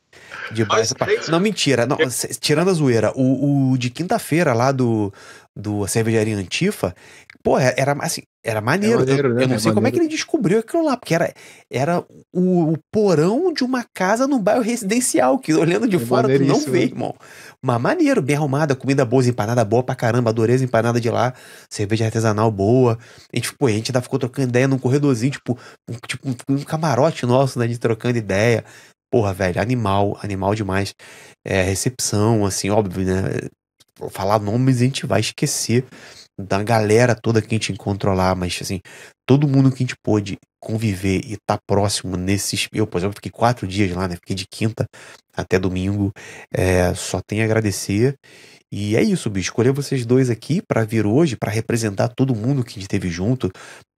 De bares. Não, mentira. Não, tirando a zoeira, o, o de quinta-feira lá do, do Cervejaria Antifa, pô, é, era assim, era maneiro. É maneiro eu, né? eu, não é sei maneiro. como é que ele descobriu aquilo lá, porque era, era o, o porão de uma casa no bairro residencial, que olhando de é fora tu não vê, né? irmão. Mas maneiro, bem arrumada, comida boa, empanada boa pra caramba, adorei as empanadas de lá, cerveja artesanal boa. A gente, tipo, pô, a gente ainda ficou trocando ideia num corredorzinho, tipo, um, tipo um camarote nosso, né, de trocando ideia. Porra, velho, animal, animal demais. É, recepção, assim, óbvio, né? Falar nomes a gente vai esquecer da galera toda que a gente encontrou lá, mas assim, todo mundo que a gente pôde conviver e tá próximo nesses. Eu, por exemplo, fiquei quatro dias lá, né? Fiquei de quinta até domingo. É, só tenho a agradecer. E é isso, bicho. Escolher vocês dois aqui para vir hoje, para representar todo mundo que a gente teve junto,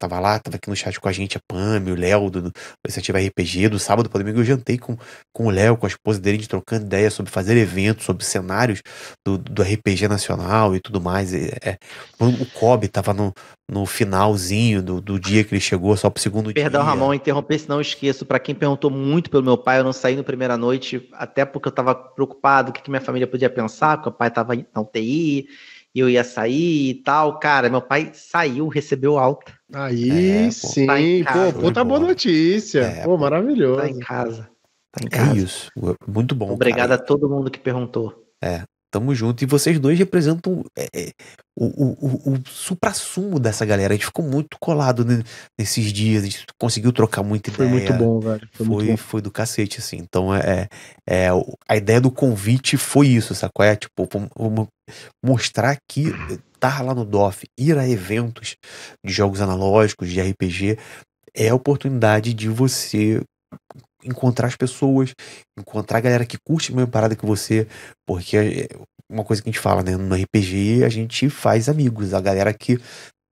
Tava lá, tava aqui no chat com a gente, a Pam, o Léo, do, do Iniciativa RPG. Do sábado para domingo eu jantei com, com o Léo, com a esposa dele, de trocando ideia sobre fazer eventos, sobre cenários do, do RPG nacional e tudo mais. É, é. o Kobe tava no, no finalzinho do, do dia que ele chegou, só pro segundo Perdão, dia. Perdão, Ramon, interromper, senão eu esqueço. Para quem perguntou muito pelo meu pai, eu não saí na primeira noite, até porque eu tava preocupado o que, que minha família podia pensar, porque o pai tava na UTI, e eu ia sair e tal. Cara, meu pai saiu, recebeu alta Aí é, sim, tá casa, pô, puta boa notícia. É, pô, maravilhoso. Tá em casa. Tá em é casa. É isso. Muito bom. Obrigado cara. a todo mundo que perguntou. É, tamo junto. E vocês dois representam é, é o, o, o, o supra-sumo dessa galera. A gente ficou muito colado nesses dias. A gente conseguiu trocar muita ideia. Foi muito bom, velho. Foi, foi, bom. foi do cacete, assim. Então, é, é, é a ideia do convite foi isso, sacou? É, tipo, vamos mostrar aqui estar lá no DOF, ir a eventos de jogos analógicos, de RPG, é a oportunidade de você encontrar as pessoas, encontrar a galera que curte a mesma parada que você, porque é, é uma coisa que a gente fala, né, no RPG a gente faz amigos, a galera que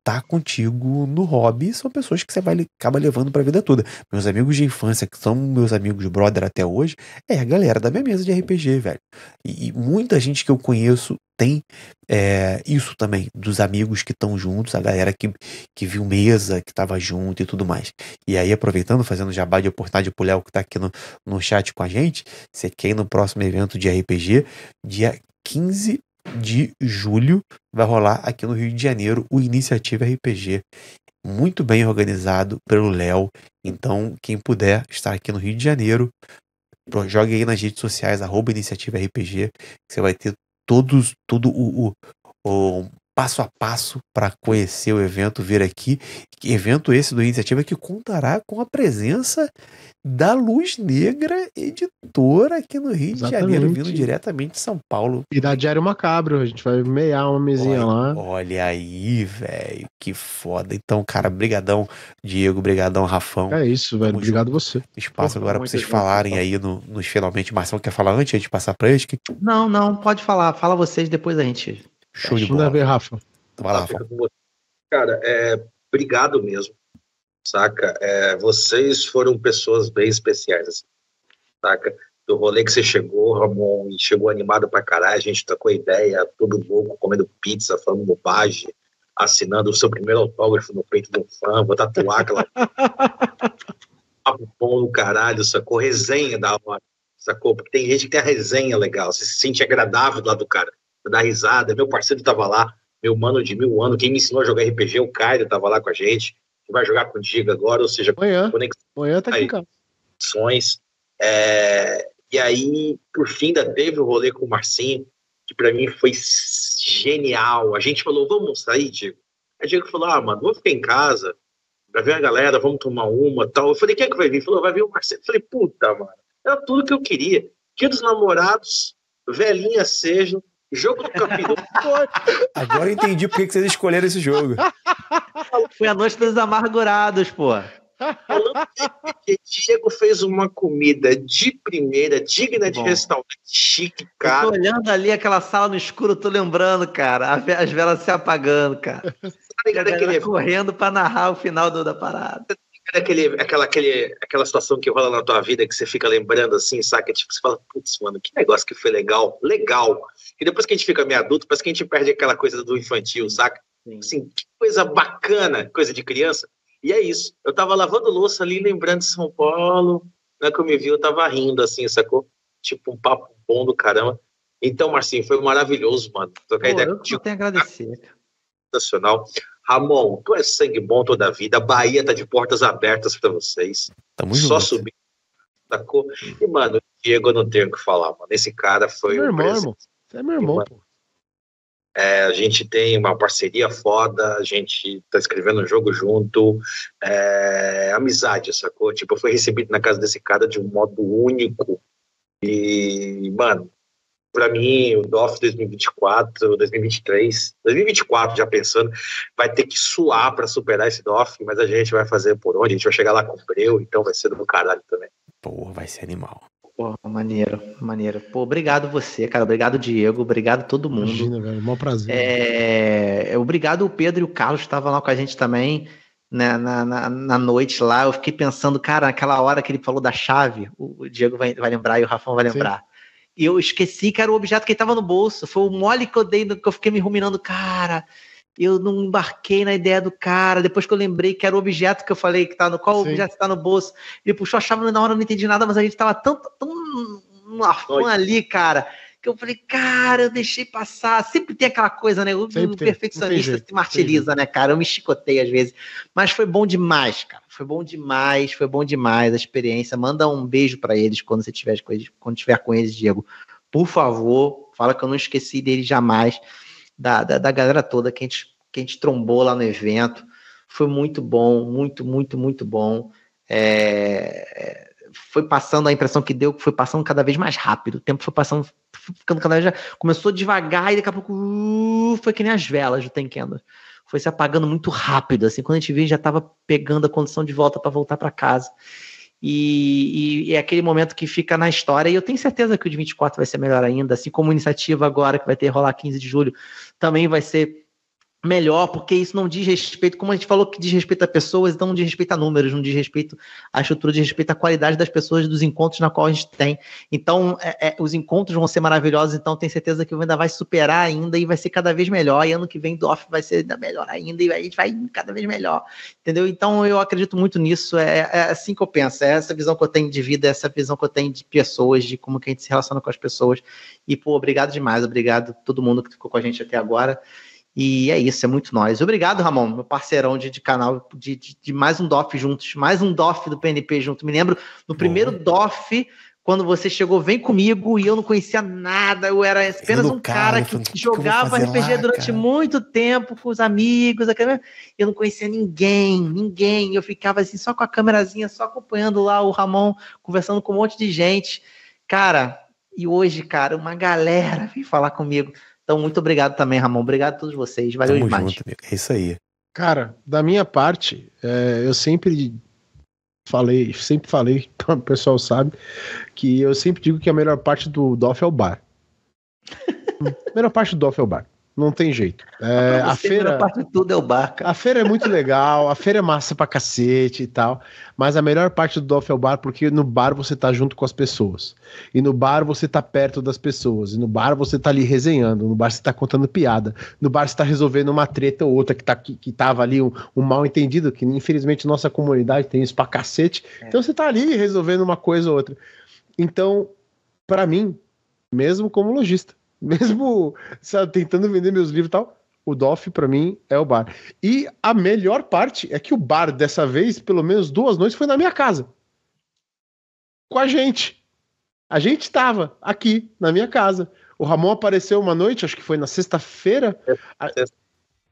tá contigo no hobby são pessoas que você vai acaba levando para a vida toda. Meus amigos de infância, que são meus amigos brother até hoje, é a galera da minha mesa de RPG, velho. E, e muita gente que eu conheço tem é, isso também, dos amigos que estão juntos, a galera que, que viu mesa, que estava junto e tudo mais. E aí, aproveitando, fazendo jabá de oportunidade pro Léo que está aqui no, no chat com a gente, você quer ir no próximo evento de RPG, dia 15 de julho, vai rolar aqui no Rio de Janeiro o Iniciativa RPG. Muito bem organizado pelo Léo. Então, quem puder estar aqui no Rio de Janeiro, jogue aí nas redes sociais, arroba iniciativa RPG, que você vai ter todos, todo o, o, o passo a passo para conhecer o evento, vir aqui. Evento esse do Iniciativa que contará com a presença da Luz Negra, editora aqui no Rio Exatamente. de Janeiro, vindo diretamente de São Paulo. E da Diário Macabro, a gente vai meiar uma mesinha olha, lá. Olha aí, velho, que foda. Então, cara, brigadão, Diego, brigadão, Rafão. É isso, velho, obrigado você. Espaço Pô, agora para vocês falarem aí no, nos finalmente. Marcelo quer falar antes, a gente passar pra eles? Que... Não, não, pode falar. Fala vocês, depois a gente... Show de bola. ver, Rafa. Então vai lá, Rafa. Cara, é, obrigado mesmo, saca? É, vocês foram pessoas bem especiais, assim, saca? Do rolê que você chegou, Ramon, e chegou animado pra caralho, a gente a ideia, todo louco, comendo pizza, falando bobagem, assinando o seu primeiro autógrafo no peito do fã, vou tatuar aquela... Papo bom no caralho, sacou? Resenha da hora, sacou? Porque tem gente que tem a resenha legal, você se sente agradável lá do cara dar risada. Meu parceiro tava lá, meu mano de mil anos, quem me ensinou a jogar RPG, o Caio tava lá com a gente, que vai jogar com o contigo agora, ou seja, amanhã, conexões. Amanhã tá aqui, cara. É, e aí, por fim, ainda teve o rolê com o Marcinho, que para mim foi genial. A gente falou, vamos sair, Diego. Aí o Diego falou, ah, mano, vou ficar em casa pra ver a galera, vamos tomar uma tal. Eu falei, quem é que vai vir? Ele falou, vai vir o Marcelo. Eu falei, puta, mano, era tudo que eu queria. que dos namorados, velhinha seja, Jogo do campeão. Agora eu entendi por que vocês escolheram esse jogo. Foi a noite dos amargurados, pô. Diego fez uma comida de primeira, digna de restaurante chique, cara. Eu tô olhando ali aquela sala no escuro, tô lembrando, cara, as velas se apagando, cara. Daquele... correndo para narrar o final do, da parada. Aquele, aquela, aquele, aquela situação que rola na tua vida que você fica lembrando assim, saca? Tipo, você fala, putz, mano, que negócio que foi legal, legal que depois que a gente fica meio adulto, parece que a gente perde aquela coisa do infantil, saca? Tipo assim, que coisa bacana, coisa de criança. E é isso. Eu tava lavando louça ali, lembrando de São Paulo. Na né, que eu me vi, eu tava rindo, assim, sacou? Tipo, um papo bom do caramba. Então, Marcinho, foi maravilhoso, mano. Trocar Pô, ideia eu contigo. tenho a agradecer. Sensacional. Ramon, tu é sangue bom toda a vida. A Bahia tá de portas abertas para vocês. Tá bom. Só subir. Sacou? E, mano, Diego, eu não tenho o que falar, mano. Esse cara foi. Meu um irmão, irmão. Você é meu irmão, uma... pô. É, a gente tem uma parceria foda, a gente tá escrevendo um jogo junto, é, amizade, sacou? Tipo, eu fui recebido na casa desse cara de um modo único e, mano, para mim, o DOF 2024, 2023, 2024 já pensando, vai ter que suar para superar esse DOF, mas a gente vai fazer por onde, a gente vai chegar lá com o breu, então vai ser do caralho também. Porra, vai ser animal. Porra, maneiro, maneiro. Pô, obrigado você, cara. Obrigado, Diego. Obrigado todo mundo. Imagina, velho. Mó prazer. É, é... Obrigado o Pedro e o Carlos que estavam lá com a gente também né, na, na, na, noite lá. Eu fiquei pensando, cara, naquela hora que ele falou da chave, o Diego vai, vai lembrar e o Rafão vai lembrar. Sim. E eu esqueci que era o objeto que ele tava no bolso. Foi o mole que eu dei, que eu fiquei me ruminando, cara eu não embarquei na ideia do cara. Depois que eu lembrei que era o objeto que eu falei que tá no qual Sim. objeto está no bolso, ele puxou a chave na hora, eu não entendi nada, mas a gente tava tão tão no afã ali, cara, que eu falei, cara, eu deixei passar. Sempre tem aquela coisa, né? O perfeccionista se martiriza, né, cara? Eu me chicotei às vezes, mas foi bom demais, cara. Foi bom demais, foi bom demais a experiência. Manda um beijo para eles quando você tiver com eles, quando tiver com eles, Diego. Por favor, fala que eu não esqueci deles jamais da, da, da galera toda que a, gente, que a gente trombou lá no evento. Foi muito bom, muito, muito, muito bom. É, é foi passando a impressão que deu que foi passando cada vez mais rápido. O tempo foi passando, foi ficando cada vez já começou devagar e daqui a pouco uh, foi que nem as velas do Tenkendo. Foi se apagando muito rápido, assim, quando a gente viu já estava pegando a condição de volta para voltar para casa. E, e, é aquele momento que fica na história. E eu tenho certeza que o de 24 vai ser melhor ainda, assim como a iniciativa agora que vai ter rolar 15 de julho também vai ser melhor, porque isso não diz respeito, como a gente falou que diz respeito a pessoas, então não diz respeito a números, não diz respeito à estrutura, diz respeito à qualidade das pessoas, dos encontros na qual a gente tem. Então, é, é, os encontros vão ser maravilhosos, então tenho certeza que ainda vai superar ainda e vai ser cada vez melhor, e ano que vem off vai ser ainda melhor ainda, e a gente vai cada vez melhor, entendeu? Então, eu acredito muito nisso, é, é assim que eu penso, é essa visão que eu tenho de vida, é essa visão que eu tenho de pessoas, de como que a gente se relaciona com as pessoas, e, pô, obrigado demais, obrigado a todo mundo que ficou com a gente até agora, e é isso, é muito nós. Obrigado, Ramon, meu parceirão de, de canal, de, de, de, mais um DOF juntos, mais um DOF do PNP junto. Me lembro, no primeiro Bom. DOF, quando você chegou, vem comigo, e eu não conhecia nada, eu era apenas eu um cara, cara que, que, que jogava RPG lá, durante cara. muito tempo com os amigos, eu não conhecia ninguém, ninguém, eu ficava assim, só com a câmerazinha, só acompanhando lá o Ramon, conversando com um monte de gente. Cara, e hoje, cara, uma galera vem falar comigo. Então, muito obrigado também, Ramon. Obrigado a todos vocês. Valeu Tamo demais. Junto, É isso aí. Cara, da minha parte, é, eu sempre falei, sempre falei, então o pessoal sabe, que eu sempre digo que a melhor parte do DOF é o bar. a melhor parte do DOF é o bar. Não tem jeito. É, a feira. parte de tudo é o bar, cara. A feira é muito legal, a feira é massa pra cacete e tal. Mas a melhor parte do Doff é o bar, porque no bar você tá junto com as pessoas. E no bar você tá perto das pessoas. E no bar você tá ali resenhando. No bar você tá contando piada. No bar você tá resolvendo uma treta ou outra que, tá, que, que tava ali, um, um mal entendido, que infelizmente nossa comunidade tem isso pra cacete. É. Então você tá ali resolvendo uma coisa ou outra. Então, para mim, mesmo como lojista, Mesmo sabe, tentando vender meus livros e tal, o DOF para mim é o bar. E a melhor parte é que o bar dessa vez, pelo menos duas noites, foi na minha casa. Com a gente. A gente estava aqui, na minha casa. O Ramon apareceu uma noite, acho que foi na sexta-feira. É, é.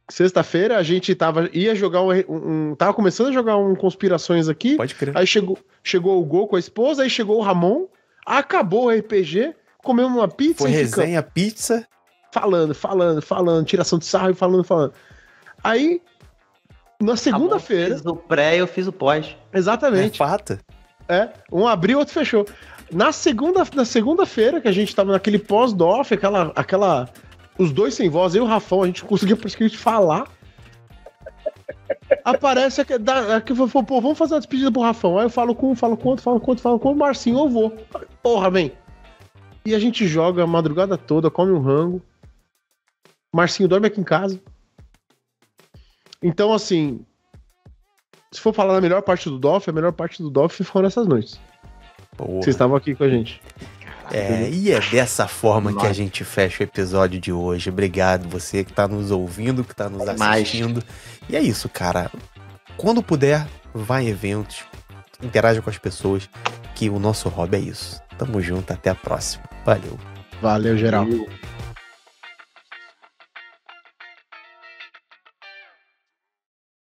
Sexta-feira a gente tava, ia jogar um, um, Tava começando a jogar um Conspirações aqui. Pode crer. Aí chegou, chegou o Gol com a esposa, aí chegou o Ramon, acabou o RPG comeu uma pizza. Foi resenha, pizza. Falando, falando, falando, tiração de sarro e falando, falando. Aí, na segunda-feira. Eu fiz o pré e eu fiz o pós. Exatamente. É fato. É, um abriu, outro fechou. Na segunda na segunda-feira que a gente tava naquele pós-doff, aquela aquela os dois sem voz, eu e o Rafão, a gente conseguia praticamente falar. Aparece aqui, da, aqui pô, vamos fazer uma despedida pro Rafão. Aí eu falo com um, falo com outro, falo com outro, falo com o Marcinho, eu vou. Porra, vem. E a gente joga a madrugada toda, come um rango. Marcinho dorme aqui em casa. Então, assim, se for falar da melhor parte do DOF, a melhor parte do DOF ficou nessas noites. Vocês estavam aqui com a gente. É, e é dessa forma Nossa. que a gente fecha o episódio de hoje. Obrigado você que está nos ouvindo, que está nos assistindo. E é isso, cara. Quando puder, vá em eventos, interaja com as pessoas, que o nosso hobby é isso. Tamo junto, até a próxima. Valeu. Valeu, geral. Valeu.